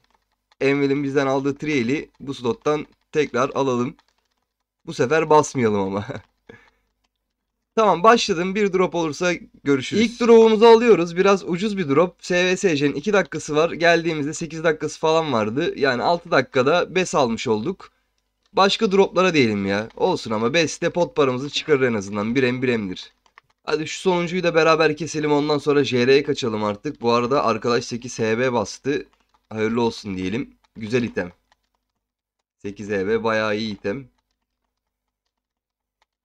Envil'in bizden aldığı Triel'i bu slottan tekrar alalım. Bu sefer basmayalım ama. Tamam başladım. Bir drop olursa görüşürüz. İlk drop'umuzu alıyoruz. Biraz ucuz bir drop. SVSC'nin 2 dakikası var. Geldiğimizde 8 dakikası falan vardı. Yani 6 dakikada BES almış olduk. Başka droplara diyelim ya. Olsun ama BES de pot paramızı çıkarır en azından. 1M 1 emdir. Hadi şu sonuncuyu da beraber keselim. Ondan sonra JR'ye kaçalım artık. Bu arada arkadaş 8 HB bastı. Hayırlı olsun diyelim. Güzel item. 8 HB e bayağı iyi item.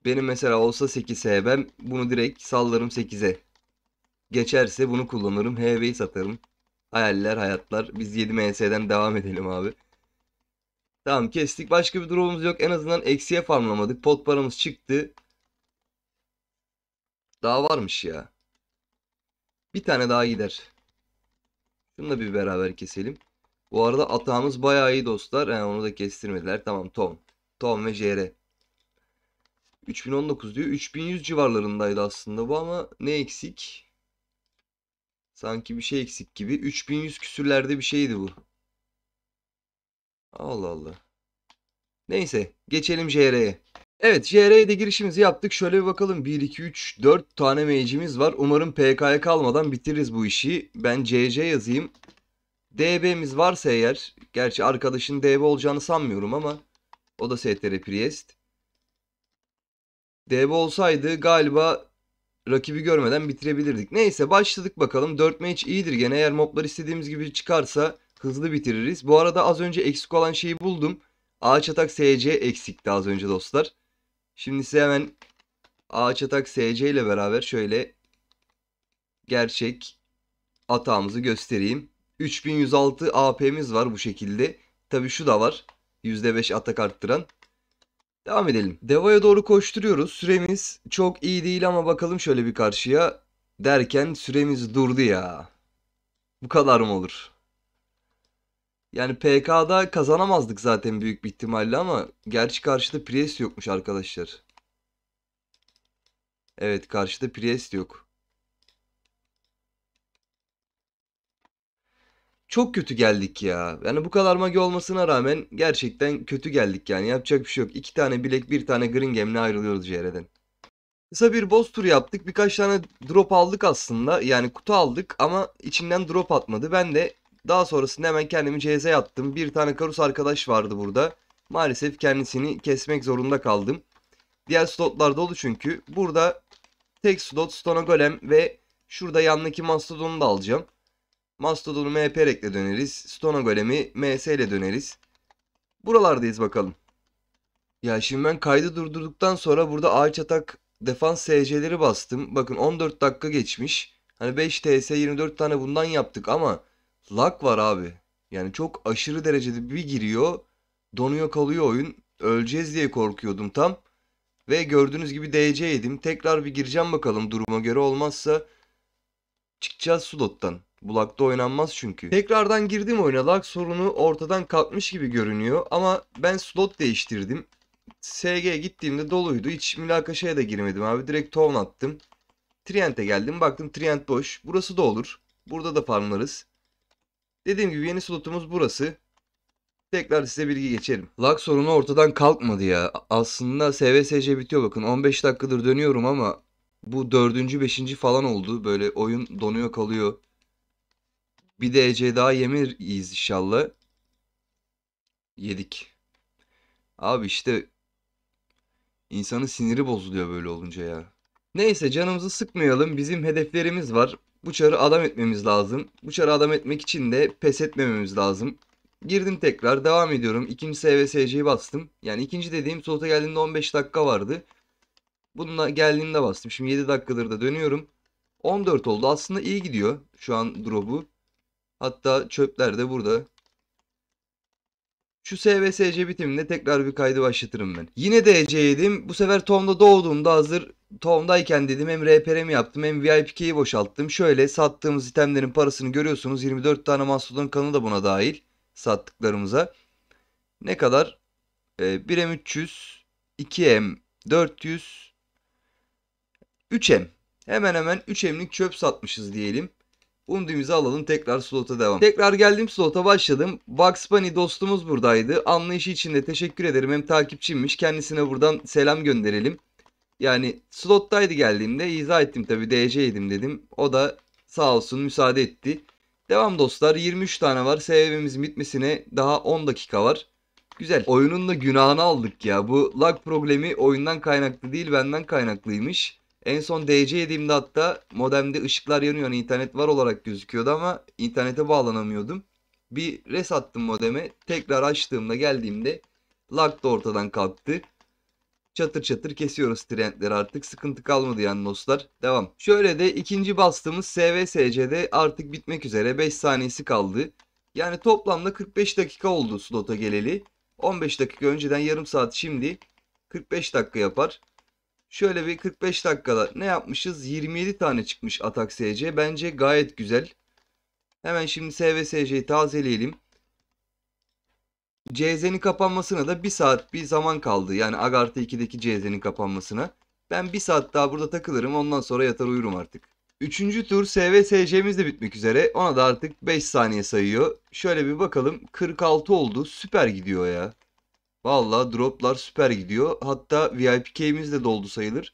Benim mesela olsa 8 ben bunu direkt sallarım 8'e. Geçerse bunu kullanırım. HB'yi satarım. Hayaller hayatlar. Biz 7 MS'den devam edelim abi. Tamam kestik. Başka bir durumumuz yok. En azından eksiye farmlamadık. Pot paramız çıktı. Daha varmış ya. Bir tane daha gider. Şunu da bir beraber keselim. Bu arada atağımız bayağı iyi dostlar. Yani onu da kestirmediler. Tamam Tom. Tom ve JR. 3019 diyor. 3100 civarlarındaydı aslında bu ama ne eksik? Sanki bir şey eksik gibi. 3100 küsürlerde bir şeydi bu. Allah Allah. Neyse geçelim JR'ye. Evet JR'ye de girişimizi yaptık. Şöyle bir bakalım 1, 2, 3, 4 tane mage'imiz var. Umarım PK'ya kalmadan bitiririz bu işi. Ben CC yazayım. DB'miz varsa eğer. Gerçi arkadaşın DB olacağını sanmıyorum ama. O da STR Priest. DB olsaydı galiba rakibi görmeden bitirebilirdik. Neyse başladık bakalım. 4 match iyidir gene. Eğer moblar istediğimiz gibi çıkarsa hızlı bitiririz. Bu arada az önce eksik olan şeyi buldum. Ağaç atak SC eksikti az önce dostlar. Şimdi size hemen ağaç atak SC ile beraber şöyle gerçek atağımızı göstereyim. 3106 AP'miz var bu şekilde. Tabi şu da var. %5 atak arttıran. Devam edelim. Deva'ya doğru koşturuyoruz. Süremiz çok iyi değil ama bakalım şöyle bir karşıya. Derken süremiz durdu ya. Bu kadar mı olur? Yani PK'da kazanamazdık zaten büyük bir ihtimalle ama gerçi karşıda Priest yokmuş arkadaşlar. Evet karşıda Priest yok. çok kötü geldik ya. Yani bu kadar magi olmasına rağmen gerçekten kötü geldik yani. Yapacak bir şey yok. İki tane bilek bir tane green gemle ayrılıyoruz CR'den. Kısa bir boss tur yaptık. Birkaç tane drop aldık aslında. Yani kutu aldık ama içinden drop atmadı. Ben de daha sonrasında hemen kendimi CZ'ye attım. Bir tane Karus arkadaş vardı burada. Maalesef kendisini kesmek zorunda kaldım. Diğer slotlar dolu çünkü. Burada tek slot stone Golem ve şurada yanındaki Mastodon'u da alacağım. Mastodon'u MP ile döneriz. Stona Golem'i MS ile döneriz. Buralardayız bakalım. Ya şimdi ben kaydı durdurduktan sonra burada ağaç atak defans SC'leri bastım. Bakın 14 dakika geçmiş. Hani 5 TS 24 tane bundan yaptık ama lag var abi. Yani çok aşırı derecede bir giriyor. Donuyor kalıyor oyun. Öleceğiz diye korkuyordum tam. Ve gördüğünüz gibi DC yedim. Tekrar bir gireceğim bakalım duruma göre olmazsa çıkacağız slottan. Bulak'ta oynanmaz çünkü. Tekrardan girdim oyuna lag sorunu ortadan kalkmış gibi görünüyor ama ben slot değiştirdim. SG gittiğimde doluydu. Hiç mülakaşaya da girmedim abi. Direkt ton attım. Trient'e geldim. Baktım Trient boş. Burası da olur. Burada da farmlarız. Dediğim gibi yeni slotumuz burası. Tekrar size bilgi geçelim. Lag sorunu ortadan kalkmadı ya. Aslında SVSC bitiyor bakın. 15 dakikadır dönüyorum ama bu dördüncü beşinci falan oldu. Böyle oyun donuyor kalıyor. Bir de Ece daha yemeyiz inşallah. Yedik. Abi işte insanın siniri bozuluyor böyle olunca ya. Neyse canımızı sıkmayalım. Bizim hedeflerimiz var. Bu çarı adam etmemiz lazım. Bu çarı adam etmek için de pes etmememiz lazım. Girdim tekrar devam ediyorum. İkinci SVSC'yi bastım. Yani ikinci dediğim solta geldiğimde 15 dakika vardı. Bununla geldiğimde bastım. Şimdi 7 dakikadır da dönüyorum. 14 oldu. Aslında iyi gidiyor şu an drop'u. Hatta çöpler de burada. Şu SVSC bitiminde tekrar bir kaydı başlatırım ben. Yine de Ece yedim. Bu sefer Tom'da doğduğumda hazır Tom'dayken dedim hem RPR'mi yaptım hem VIP'yi boşalttım. Şöyle sattığımız itemlerin parasını görüyorsunuz. 24 tane Mastodon kanı da buna dahil. Sattıklarımıza. Ne kadar? Ee, 1M 300, 2M 400, 3M. Hemen hemen 3M'lik çöp satmışız diyelim. Undimizi alalım tekrar slota devam. Tekrar geldim slota başladım. Vax Bunny dostumuz buradaydı. Anlayışı için de teşekkür ederim. Hem takipçimmiş. Kendisine buradan selam gönderelim. Yani slottaydı geldiğimde izah ettim tabii DC'ydim dedim. O da sağ olsun müsaade etti. Devam dostlar 23 tane var. Sebebimizin bitmesine daha 10 dakika var. Güzel. Oyunun da günahını aldık ya. Bu lag problemi oyundan kaynaklı değil benden kaynaklıymış. En son DC yediğimde hatta modemde ışıklar yanıyor. Hani internet var olarak gözüküyordu ama internete bağlanamıyordum. Bir res attım modeme. Tekrar açtığımda geldiğimde lag da ortadan kalktı. Çatır çatır kesiyoruz trendleri artık. Sıkıntı kalmadı yani dostlar. Devam. Şöyle de ikinci bastığımız SVSC'de artık bitmek üzere. 5 saniyesi kaldı. Yani toplamda 45 dakika oldu slota geleli. 15 dakika önceden yarım saat şimdi 45 dakika yapar. Şöyle bir 45 dakikada ne yapmışız? 27 tane çıkmış atak SC. Bence gayet güzel. Hemen şimdi SVSC'yi tazeleyelim. CZ'nin kapanmasına da 1 saat bir zaman kaldı. Yani Agartha 2'deki CZ'nin kapanmasına. Ben 1 saat daha burada takılırım. Ondan sonra yatar uyurum artık. Üçüncü tur SVSC'miz de bitmek üzere. Ona da artık 5 saniye sayıyor. Şöyle bir bakalım. 46 oldu. Süper gidiyor ya. Valla droplar süper gidiyor. Hatta VIP key'imiz de doldu sayılır.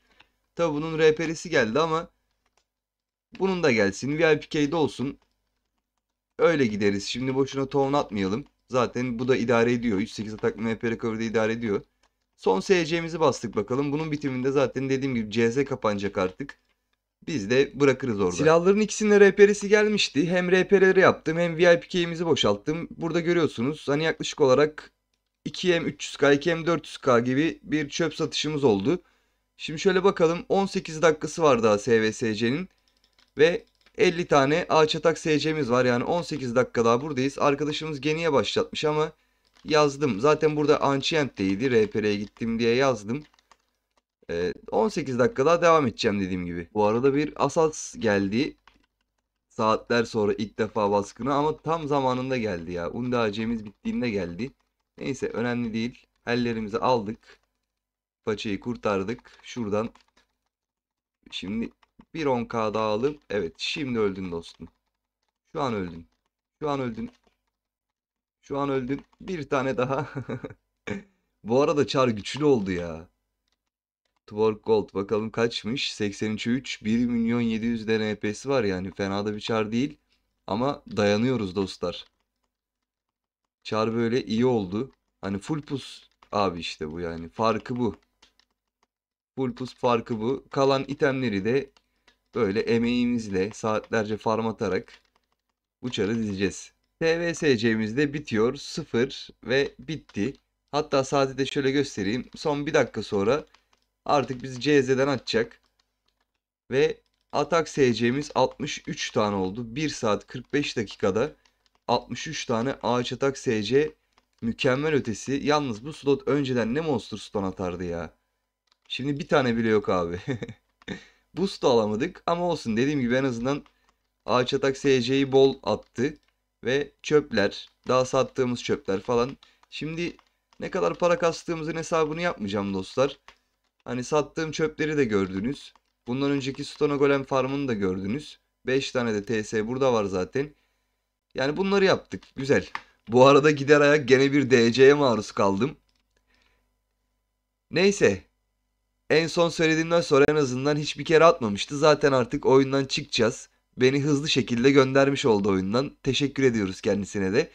Tabi bunun RP'lisi geldi ama bunun da gelsin. VIP key'de olsun. Öyle gideriz. Şimdi boşuna tohum atmayalım. Zaten bu da idare ediyor. 3 atak MP recovery'de idare ediyor. Son SC'mizi bastık bakalım. Bunun bitiminde zaten dediğim gibi CZ kapanacak artık. Biz de bırakırız orada. Silahların ikisinin RPR'si gelmişti. Hem RPR'leri yaptım hem VIP key'imizi boşalttım. Burada görüyorsunuz hani yaklaşık olarak 2M300K, 2M400K gibi bir çöp satışımız oldu. Şimdi şöyle bakalım 18 dakikası var daha SVSC'nin ve 50 tane ağaç atak SC'miz var. Yani 18 dakika daha buradayız. Arkadaşımız geniye başlatmış ama yazdım. Zaten burada Ancient'teydi. RPR'ye gittim diye yazdım. 18 ee, dakika daha devam edeceğim dediğim gibi. Bu arada bir asas geldi. Saatler sonra ilk defa baskını ama tam zamanında geldi ya. Unda AC'miz bittiğinde geldi. Neyse önemli değil. Ellerimizi aldık. Paçayı kurtardık. Şuradan şimdi bir 10k daha alıp evet şimdi öldün dostum. Şu an öldün. Şu an öldün. Şu an öldün. Bir tane daha. Bu arada çar güçlü oldu ya. Twerk Gold bakalım kaçmış. 83'e 1 milyon 700 DNP'si var yani. Fena da bir çar değil. Ama dayanıyoruz dostlar. Çar böyle iyi oldu. Hani full pus abi işte bu yani. Farkı bu. Full pus farkı bu. Kalan itemleri de böyle emeğimizle saatlerce farm atarak bu çarı dizeceğiz. TVSC'miz de bitiyor. Sıfır ve bitti. Hatta saati de şöyle göstereyim. Son bir dakika sonra artık bizi CZ'den atacak. Ve atak SC'miz 63 tane oldu. 1 saat 45 dakikada 63 tane ağaç atak SC mükemmel ötesi. Yalnız bu slot önceden ne monster stone atardı ya. Şimdi bir tane bile yok abi. Boost da alamadık ama olsun. Dediğim gibi en azından ağaç atak SC'yi bol attı. Ve çöpler, daha sattığımız çöpler falan. Şimdi ne kadar para kastığımızın hesabını yapmayacağım dostlar. Hani sattığım çöpleri de gördünüz. Bundan önceki Stone Golem farmını da gördünüz. 5 tane de TS burada var zaten. Yani bunları yaptık. Güzel. Bu arada gider ayak gene bir DC'ye maruz kaldım. Neyse. En son söylediğimden sonra en azından hiçbir kere atmamıştı. Zaten artık oyundan çıkacağız. Beni hızlı şekilde göndermiş oldu oyundan. Teşekkür ediyoruz kendisine de.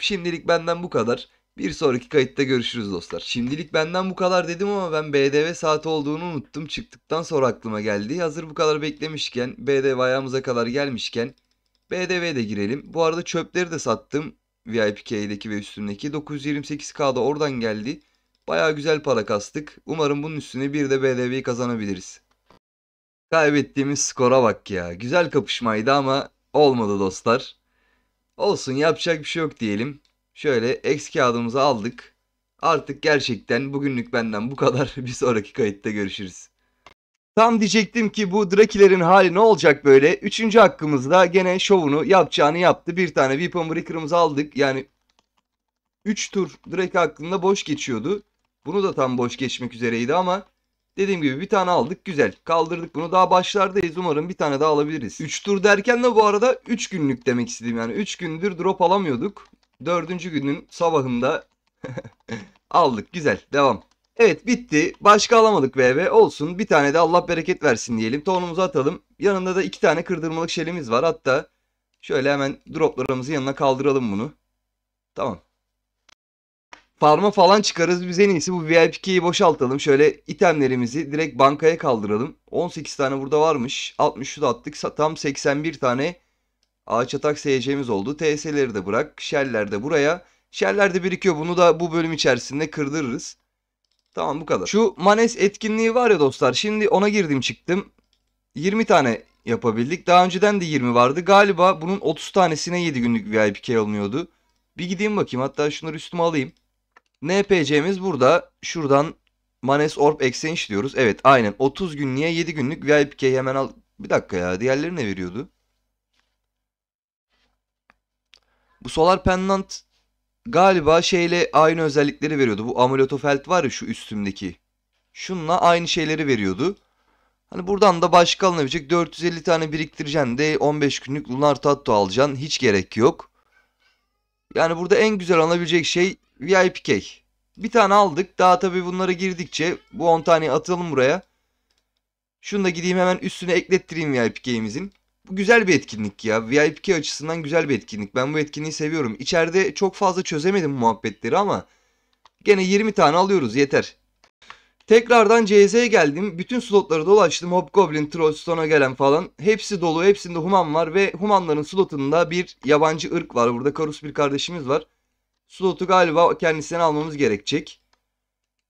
Şimdilik benden bu kadar. Bir sonraki kayıtta görüşürüz dostlar. Şimdilik benden bu kadar dedim ama ben BDV saati olduğunu unuttum. Çıktıktan sonra aklıma geldi. Hazır bu kadar beklemişken, BDV ayağımıza kadar gelmişken de girelim. Bu arada çöpleri de sattım. VIP ve üstündeki. 928K'da oradan geldi. Baya güzel para kastık. Umarım bunun üstüne bir de BDV'yi kazanabiliriz. Kaybettiğimiz skora bak ya. Güzel kapışmaydı ama olmadı dostlar. Olsun yapacak bir şey yok diyelim. Şöyle eks kağıdımızı aldık. Artık gerçekten bugünlük benden bu kadar. Bir sonraki kayıtta görüşürüz. Tam diyecektim ki bu Drakiler'in hali ne olacak böyle. Üçüncü hakkımızda gene şovunu yapacağını yaptı. Bir tane Weapon Breaker'ımızı aldık. Yani 3 tur Drake hakkında boş geçiyordu. Bunu da tam boş geçmek üzereydi ama dediğim gibi bir tane aldık güzel. Kaldırdık bunu daha başlardayız umarım bir tane daha alabiliriz. 3 tur derken de bu arada 3 günlük demek istedim yani 3 gündür drop alamıyorduk. 4. günün sabahında aldık güzel devam. Evet bitti. Başka alamadık BB Olsun. Bir tane de Allah bereket versin diyelim. Tonumuzu atalım. Yanında da iki tane kırdırmalık şelimiz var. Hatta şöyle hemen droplarımızın yanına kaldıralım bunu. Tamam. Farma falan çıkarız. Biz en iyisi bu VIP boşaltalım. Şöyle itemlerimizi direkt bankaya kaldıralım. 18 tane burada varmış. 60'ı da attık. Tam 81 tane ağaç atak seyeceğimiz oldu. TS'leri de bırak. Şeller de buraya. Şeller de birikiyor. Bunu da bu bölüm içerisinde kırdırırız. Tamam bu kadar. Şu Manes etkinliği var ya dostlar. Şimdi ona girdim çıktım. 20 tane yapabildik. Daha önceden de 20 vardı. Galiba bunun 30 tanesine 7 günlük VIP key alınıyordu. Bir gideyim bakayım. Hatta şunları üstüme alayım. NPC'miz burada. Şuradan Manes Orb Exchange diyoruz. Evet aynen 30 günlüğe 7 günlük VIP key hemen al. Bir dakika ya diğerleri ne veriyordu? Bu Solar Pendant Galiba şeyle aynı özellikleri veriyordu. Bu amuletofelt var ya şu üstümdeki. Şunla aynı şeyleri veriyordu. Hani buradan da başka alınabilecek 450 tane biriktireceksin de 15 günlük Lunar Tattoo alacaksın. Hiç gerek yok. Yani burada en güzel alınabilecek şey VIP cake. Bir tane aldık. Daha tabii bunlara girdikçe bu 10 tane atalım buraya. Şunu da gideyim hemen üstüne eklettireyim VIP cake'imizin. Bu güzel bir etkinlik ya. VIP açısından güzel bir etkinlik. Ben bu etkinliği seviyorum. İçeride çok fazla çözemedim muhabbetleri ama gene 20 tane alıyoruz yeter. Tekrardan CZ'ye geldim. Bütün slotları dolaştım. Hobgoblin, Trollstone'a gelen falan. Hepsi dolu. Hepsinde Human var ve Humanların slotunda bir yabancı ırk var. Burada Karus bir kardeşimiz var. Slotu galiba kendisinden almamız gerekecek.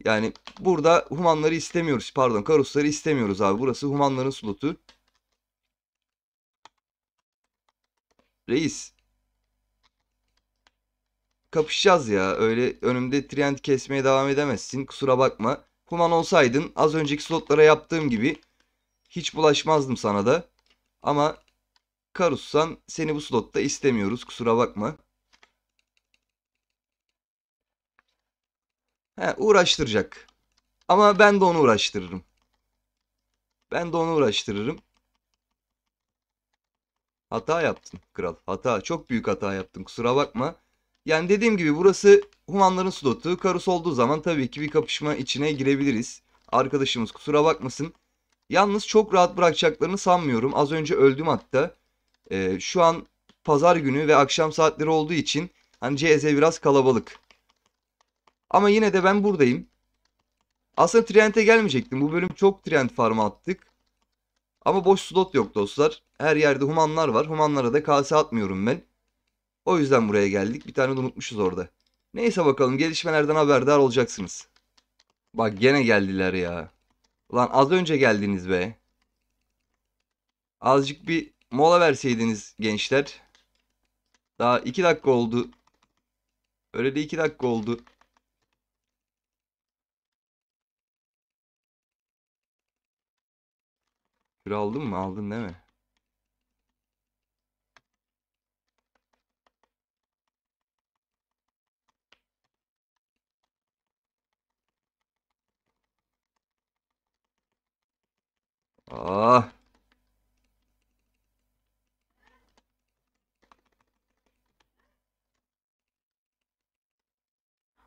Yani burada Humanları istemiyoruz. Pardon Karusları istemiyoruz abi. Burası Humanların slotu. Reis. Kapışacağız ya. Öyle önümde trend kesmeye devam edemezsin. Kusura bakma. Kuman olsaydın az önceki slotlara yaptığım gibi hiç bulaşmazdım sana da. Ama Karussan seni bu slotta istemiyoruz. Kusura bakma. He, uğraştıracak. Ama ben de onu uğraştırırım. Ben de onu uğraştırırım. Hata yaptın kral. Hata. Çok büyük hata yaptın. Kusura bakma. Yani dediğim gibi burası Humanların slotu. Karus olduğu zaman tabii ki bir kapışma içine girebiliriz. Arkadaşımız kusura bakmasın. Yalnız çok rahat bırakacaklarını sanmıyorum. Az önce öldüm hatta. Ee, şu an pazar günü ve akşam saatleri olduğu için hani CZ biraz kalabalık. Ama yine de ben buradayım. Aslında Trient'e gelmeyecektim. Bu bölüm çok Trient farm attık. Ama boş slot yok dostlar. Her yerde humanlar var. Humanlara da kase atmıyorum ben. O yüzden buraya geldik. Bir tane de unutmuşuz orada. Neyse bakalım gelişmelerden haberdar olacaksınız. Bak gene geldiler ya. Ulan az önce geldiniz be. Azıcık bir mola verseydiniz gençler. Daha iki dakika oldu. Öyle de iki dakika oldu. Kür aldın mı? Aldın değil mi? Ah.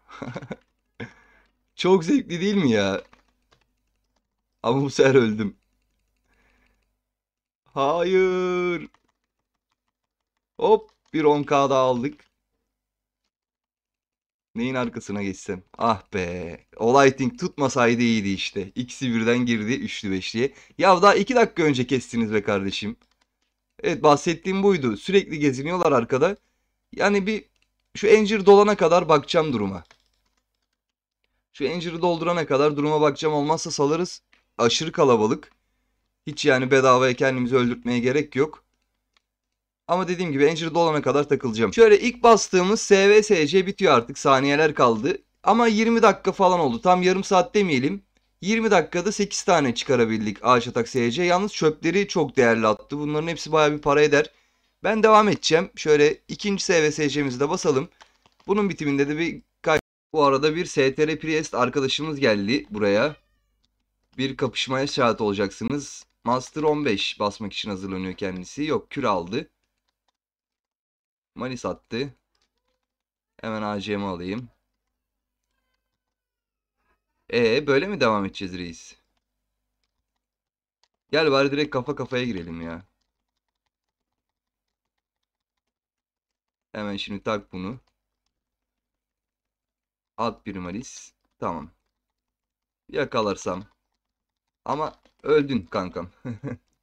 Çok zevkli değil mi ya? Ama bu sefer öldüm. Hayır. Hop bir 10k daha aldık. Neyin arkasına geçsem? Ah be. O lighting tutmasaydı iyiydi işte. İkisi birden girdi üçlü beşliye. Ya daha iki dakika önce kestiniz be kardeşim. Evet bahsettiğim buydu. Sürekli geziniyorlar arkada. Yani bir şu encir dolana kadar bakacağım duruma. Şu enciri doldurana kadar duruma bakacağım olmazsa salarız. Aşırı kalabalık. Hiç yani bedavaya kendimizi öldürtmeye gerek yok. Ama dediğim gibi Angel'da olana kadar takılacağım. Şöyle ilk bastığımız SVSC bitiyor artık. Saniyeler kaldı. Ama 20 dakika falan oldu. Tam yarım saat demeyelim. 20 dakikada 8 tane çıkarabildik ağaç atak SC. Yalnız çöpleri çok değerli attı. Bunların hepsi baya bir para eder. Ben devam edeceğim. Şöyle ikinci SVSC'mizi de basalım. Bunun bitiminde de bir kay... Bu arada bir STR Priest arkadaşımız geldi buraya. Bir kapışmaya şahit olacaksınız. Master 15 basmak için hazırlanıyor kendisi. Yok kür aldı. Manis attı. Hemen ACM'i alayım. E böyle mi devam edeceğiz reis? Gel bari direkt kafa kafaya girelim ya. Hemen şimdi tak bunu. At bir malis. Tamam. Yakalarsam. Ama öldün kankam.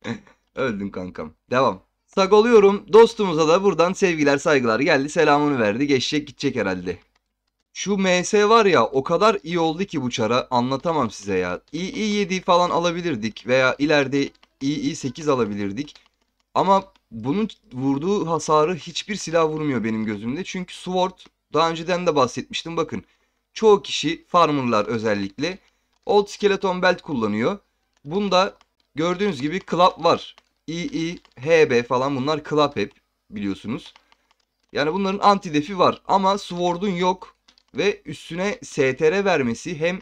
öldün kankam. Devam. Sag oluyorum. Dostumuza da buradan sevgiler saygılar geldi. Selamını verdi. Geçecek gidecek herhalde. Şu MS var ya o kadar iyi oldu ki bu çara anlatamam size ya. II7 falan alabilirdik veya ileride II8 alabilirdik. Ama bunun vurduğu hasarı hiçbir silah vurmuyor benim gözümde. Çünkü Sword daha önceden de bahsetmiştim bakın. Çoğu kişi farmerlar özellikle Old Skeleton Belt kullanıyor. Bunda gördüğünüz gibi club var. II, HB falan bunlar club hep biliyorsunuz. Yani bunların antidefi var ama sword'un yok ve üstüne STR vermesi hem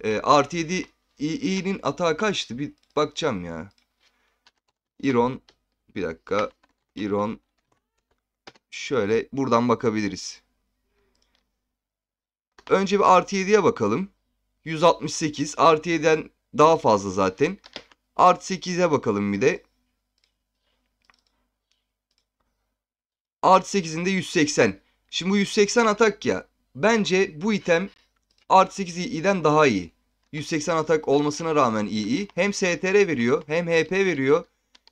e, artı 7 II'nin atağı kaçtı bir bakacağım ya. Iron bir dakika Iron şöyle buradan bakabiliriz. Önce bir artı 7'ye bakalım. 168 artı 7'den daha fazla zaten. Artı 8'e bakalım bir de. Artı 8'inde 180. Şimdi bu 180 atak ya. Bence bu item artı 8 İ'den daha iyi. 180 atak olmasına rağmen iyi. Hem STR veriyor hem HP veriyor.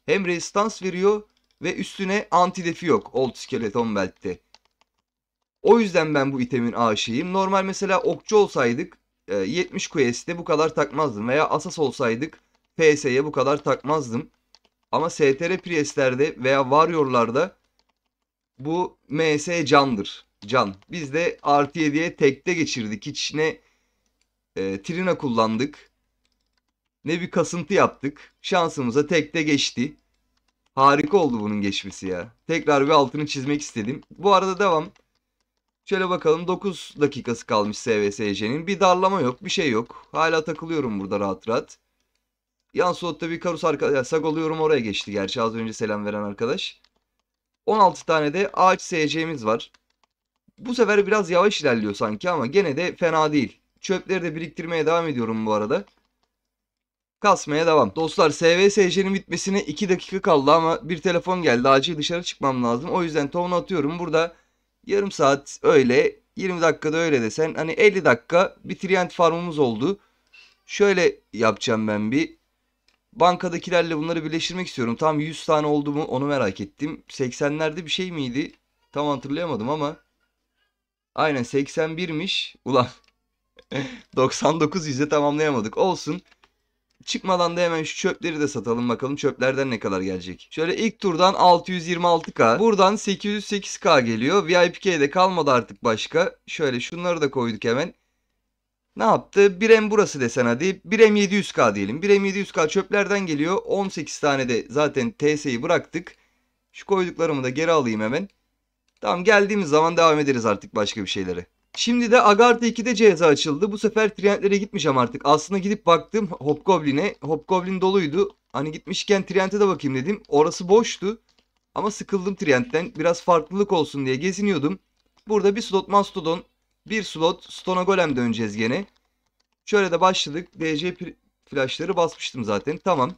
Hem resistans veriyor. Ve üstüne anti defi yok Old Skeleton Belt'te. O yüzden ben bu itemin aşığıyım. Normal mesela okçu olsaydık 70 e, QS'de bu kadar takmazdım. Veya asas olsaydık PS'ye bu kadar takmazdım. Ama STR Priest'lerde veya Warrior'larda bu MS candır. Can. Biz de artı 7'ye tekte geçirdik. İçine e, trina kullandık. Ne bir kasıntı yaptık. Şansımıza tekte geçti. Harika oldu bunun geçmesi ya. Tekrar bir altını çizmek istedim. Bu arada devam. Şöyle bakalım 9 dakikası kalmış SVSC'nin. Bir darlama yok bir şey yok. Hala takılıyorum burada rahat rahat. Yan slotta bir karus arkadaş. Sag oraya geçti gerçi az önce selam veren arkadaş. 16 tane de ağaç seyeceğimiz var. Bu sefer biraz yavaş ilerliyor sanki ama gene de fena değil. Çöpleri de biriktirmeye devam ediyorum bu arada. Kasmaya devam. Dostlar SVSC'nin bitmesine 2 dakika kaldı ama bir telefon geldi. Acil dışarı çıkmam lazım. O yüzden tonu atıyorum. Burada yarım saat öyle 20 dakikada öyle desen hani 50 dakika bir trient farmımız oldu. Şöyle yapacağım ben bir bankadakilerle bunları birleştirmek istiyorum. Tam 100 tane oldu mu onu merak ettim. 80'lerde bir şey miydi? Tam hatırlayamadım ama. Aynen 81'miş. Ulan 99 yüze tamamlayamadık. Olsun. Çıkmadan da hemen şu çöpleri de satalım bakalım çöplerden ne kadar gelecek. Şöyle ilk turdan 626k. Buradan 808k geliyor. VIPK'de kalmadı artık başka. Şöyle şunları da koyduk hemen. Ne yaptı? 1M burası desene deyip 1M 700K diyelim. 1M 700K çöplerden geliyor. 18 tane de zaten TS'yi bıraktık. Şu koyduklarımı da geri alayım hemen. Tamam geldiğimiz zaman devam ederiz artık başka bir şeylere. Şimdi de Agartha 2'de ceza açıldı. Bu sefer Trientlere gitmeyeceğim artık. Aslında gidip baktım Hopgoblin'e. Hopgoblin doluydu. Hani gitmişken Trient'e de bakayım dedim. Orası boştu. Ama sıkıldım Trient'ten. Biraz farklılık olsun diye geziniyordum. Burada bir slot mastodon bir slot Stona Golem döneceğiz gene. Şöyle de başladık. DC flashları basmıştım zaten. Tamam.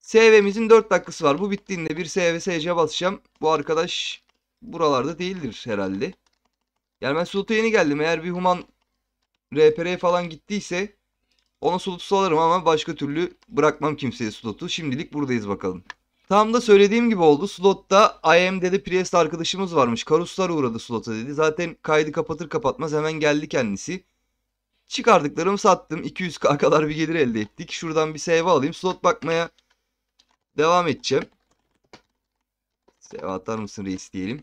SV'mizin 4 dakikası var. Bu bittiğinde bir SV SC basacağım. Bu arkadaş buralarda değildir herhalde. Yani ben slota yeni geldim. Eğer bir human RPR falan gittiyse ona slotu salarım ama başka türlü bırakmam kimseye slotu. Şimdilik buradayız bakalım. Tam da söylediğim gibi oldu. Slotta IM dedi Priest arkadaşımız varmış. Karuslar uğradı slota dedi. Zaten kaydı kapatır kapatmaz hemen geldi kendisi. Çıkardıklarımı sattım. 200k kadar bir gelir elde ettik. Şuradan bir save alayım. Slot bakmaya devam edeceğim. Save atar mısın reis diyelim.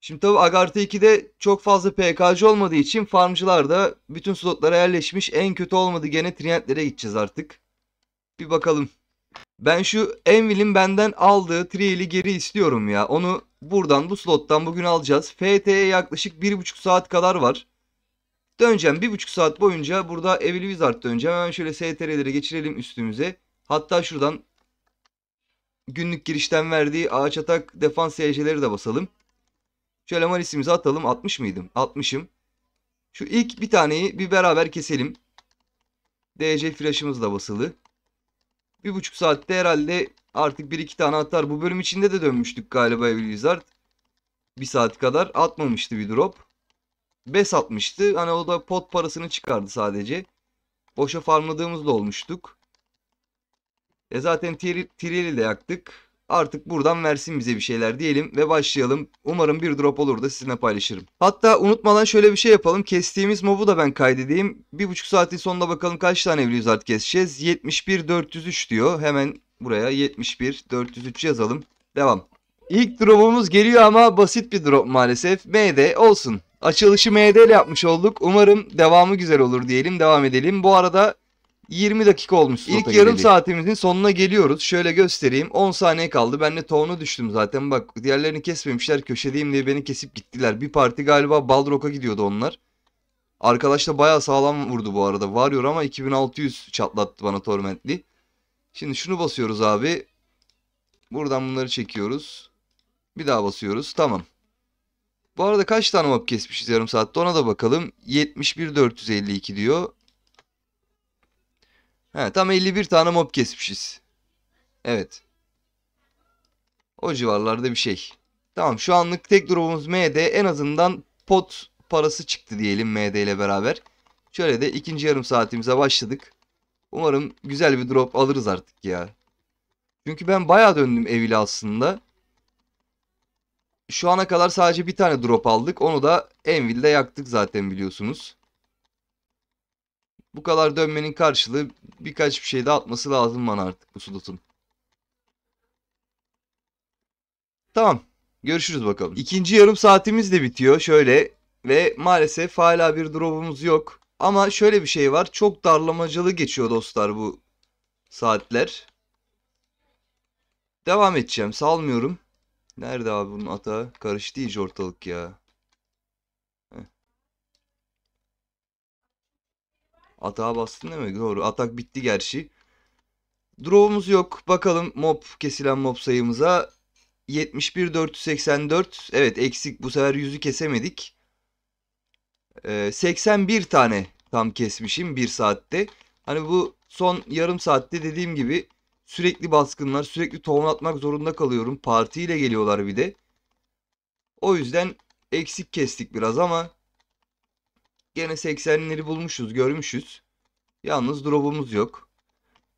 Şimdi tabi Agartha 2'de çok fazla PKC olmadığı için farmcılar da bütün slotlara yerleşmiş. En kötü olmadı gene trientlere gideceğiz artık. Bir bakalım. Ben şu Envil'in benden aldığı Triel'i geri istiyorum ya. Onu buradan bu slottan bugün alacağız. FT'ye yaklaşık 1,5 saat kadar var. Döneceğim 1,5 saat boyunca burada Evil Wizard döneceğim. Hemen şöyle STR'leri geçirelim üstümüze. Hatta şuradan günlük girişten verdiği ağaç atak defans SC'leri de basalım. Şöyle malisimizi atalım. 60 mıydım? 60'ım. Şu ilk bir taneyi bir beraber keselim. DC flash'ımız da basılı. Bir buçuk saatte herhalde artık bir iki tane atar. Bu bölüm içinde de dönmüştük galiba Evil Wizard. Bir saat kadar atmamıştı bir drop. Bes atmıştı. Hani o da pot parasını çıkardı sadece. Boşa farmladığımızda olmuştuk. E zaten Tiriel'i de yaktık. Artık buradan versin bize bir şeyler diyelim ve başlayalım. Umarım bir drop olur da sizinle paylaşırım. Hatta unutmadan şöyle bir şey yapalım. Kestiğimiz mobu da ben kaydedeyim. Bir buçuk saatin sonunda bakalım kaç tane Blizzard keseceğiz. 71-403 diyor. Hemen buraya 71-403 yazalım. Devam. İlk drop'umuz geliyor ama basit bir drop maalesef. MD olsun. Açılışı MD ile yapmış olduk. Umarım devamı güzel olur diyelim. Devam edelim. Bu arada 20 dakika olmuş. İlk yarım gidelim. saatimizin sonuna geliyoruz. Şöyle göstereyim. 10 saniye kaldı. Ben de tohuna düştüm zaten. Bak diğerlerini kesmemişler. Köşedeyim diye beni kesip gittiler. Bir parti galiba Balrog'a gidiyordu onlar. Arkadaş da bayağı sağlam vurdu bu arada. Varıyor ama 2600 çatlattı bana Tormentli. Şimdi şunu basıyoruz abi. Buradan bunları çekiyoruz. Bir daha basıyoruz. Tamam. Bu arada kaç tane map kesmişiz yarım saatte ona da bakalım. 71452 diyor. He, tam 51 tane mob kesmişiz. Evet. O civarlarda bir şey. Tamam şu anlık tek drop'umuz MD. En azından pot parası çıktı diyelim MD ile beraber. Şöyle de ikinci yarım saatimize başladık. Umarım güzel bir drop alırız artık ya. Çünkü ben bayağı döndüm eviyle aslında. Şu ana kadar sadece bir tane drop aldık. Onu da Envil'de yaktık zaten biliyorsunuz. Bu kadar dönmenin karşılığı birkaç bir şey de atması lazım bana artık bu slotun. Tamam. Görüşürüz bakalım. İkinci yarım saatimiz de bitiyor şöyle ve maalesef hala bir drop'umuz yok. Ama şöyle bir şey var. Çok darlamacalı geçiyor dostlar bu saatler. Devam edeceğim. Salmıyorum. Nerede abi bunun atağı? Karıştı iyice ortalık ya. Atağa bastın demek doğru. Atak bitti gerçi. Draw'umuz yok. Bakalım mob kesilen mob sayımıza. 71 484. Evet eksik bu sefer yüzü kesemedik. Ee, 81 tane tam kesmişim bir saatte. Hani bu son yarım saatte dediğim gibi sürekli baskınlar, sürekli tohum atmak zorunda kalıyorum. Partiyle geliyorlar bir de. O yüzden eksik kestik biraz ama Gene 80'leri bulmuşuz, görmüşüz. Yalnız drop'umuz yok.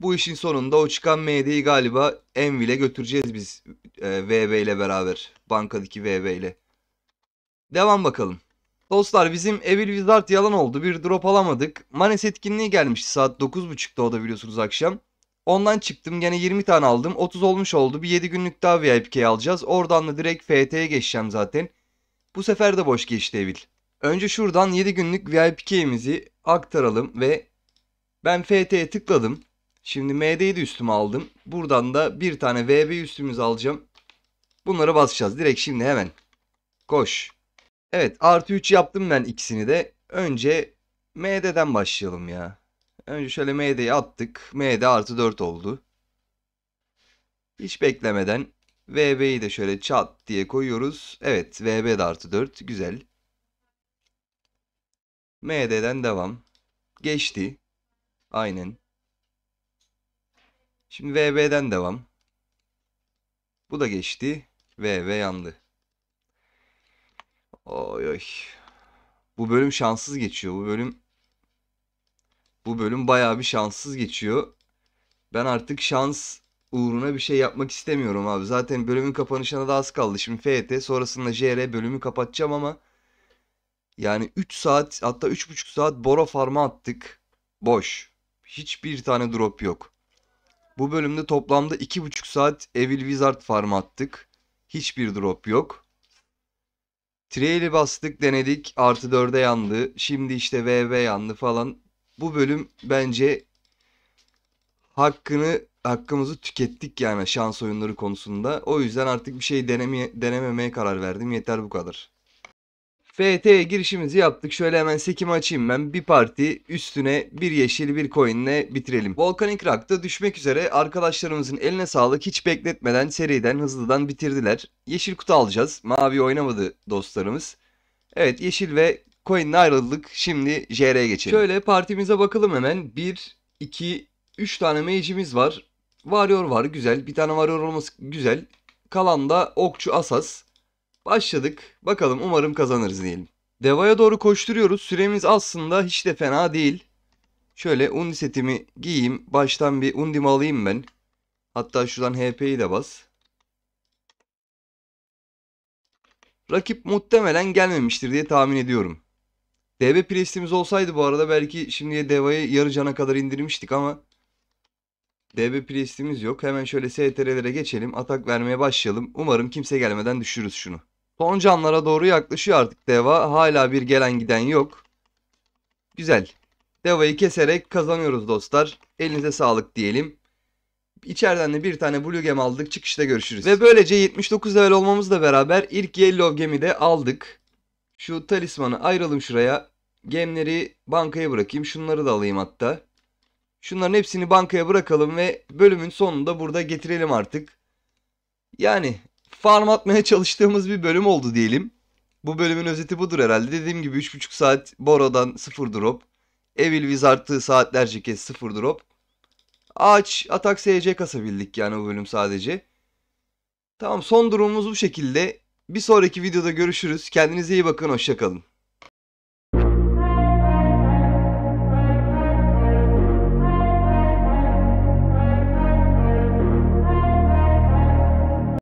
Bu işin sonunda o çıkan MD'yi galiba Envil'e götüreceğiz biz e, VB ile beraber. Bankadaki VB ile. Devam bakalım. Dostlar bizim Evil Wizard yalan oldu. Bir drop alamadık. Manes etkinliği gelmişti saat 9.30'da o da biliyorsunuz akşam. Ondan çıktım gene 20 tane aldım. 30 olmuş oldu. Bir 7 günlük daha VIP alacağız. Oradan da direkt FT'ye geçeceğim zaten. Bu sefer de boş geçti Evil. Önce şuradan 7 günlük VIP key'imizi aktaralım ve ben FT'ye tıkladım. Şimdi MD'yi de üstüme aldım. Buradan da bir tane VB üstümüzü alacağım. Bunlara basacağız. Direkt şimdi hemen. Koş. Evet artı 3 yaptım ben ikisini de. Önce MD'den başlayalım ya. Önce şöyle MD'yi attık. MD artı 4 oldu. Hiç beklemeden VB'yi de şöyle çat diye koyuyoruz. Evet VB de artı 4. Güzel. MD'den devam. Geçti. Aynen. Şimdi VB'den devam. Bu da geçti. VB yandı. Oy oy. Bu bölüm şanssız geçiyor. Bu bölüm bu bölüm bayağı bir şanssız geçiyor. Ben artık şans uğruna bir şey yapmak istemiyorum abi. Zaten bölümün kapanışına da az kaldı. Şimdi FET sonrasında JR bölümü kapatacağım ama yani 3 saat hatta 3,5 saat Bora Farm'a attık. Boş. Hiçbir tane drop yok. Bu bölümde toplamda 2,5 saat Evil Wizard Farm'a attık. Hiçbir drop yok. Trail'i bastık denedik. Artı 4'e yandı. Şimdi işte VV yandı falan. Bu bölüm bence hakkını hakkımızı tükettik yani şans oyunları konusunda. O yüzden artık bir şey denememeye karar verdim. Yeter bu kadar. FT girişimizi yaptık. Şöyle hemen sekimi açayım ben. Bir parti üstüne bir yeşil bir coinle bitirelim. Volcanic Rock'ta düşmek üzere arkadaşlarımızın eline sağlık. Hiç bekletmeden seriden hızlıdan bitirdiler. Yeşil kutu alacağız. Mavi oynamadı dostlarımız. Evet yeşil ve coinle ayrıldık. Şimdi JR'ye geçelim. Şöyle partimize bakalım hemen. 1, 2, 3 tane mage'imiz var. Varyor var güzel. Bir tane varıyor olması güzel. Kalan da okçu asas. Başladık. Bakalım umarım kazanırız diyelim. Deva'ya doğru koşturuyoruz. Süremiz aslında hiç de fena değil. Şöyle undi setimi giyeyim. Baştan bir undim alayım ben. Hatta şuradan HP'yi de bas. Rakip muhtemelen gelmemiştir diye tahmin ediyorum. DB prestimiz olsaydı bu arada belki şimdiye Deva'yı yarı cana kadar indirmiştik ama DB prestimiz yok. Hemen şöyle STR'lere geçelim. Atak vermeye başlayalım. Umarım kimse gelmeden düşürürüz şunu. Son canlara doğru yaklaşıyor artık Deva. Hala bir gelen giden yok. Güzel. Deva'yı keserek kazanıyoruz dostlar. Elinize sağlık diyelim. İçeriden de bir tane Blue Gem aldık. Çıkışta görüşürüz. Ve böylece 79 level olmamızla beraber ilk Yellow Gem'i de aldık. Şu talismanı ayıralım şuraya. Gemleri bankaya bırakayım. Şunları da alayım hatta. Şunların hepsini bankaya bırakalım ve bölümün sonunda burada getirelim artık. Yani farm atmaya çalıştığımız bir bölüm oldu diyelim. Bu bölümün özeti budur herhalde. Dediğim gibi 3,5 saat Boro'dan 0 drop. Evil Wizard'ı saatlerce kez 0 drop. Ağaç atak SC kasabildik yani bu bölüm sadece. Tamam son durumumuz bu şekilde. Bir sonraki videoda görüşürüz. Kendinize iyi bakın. Hoşçakalın.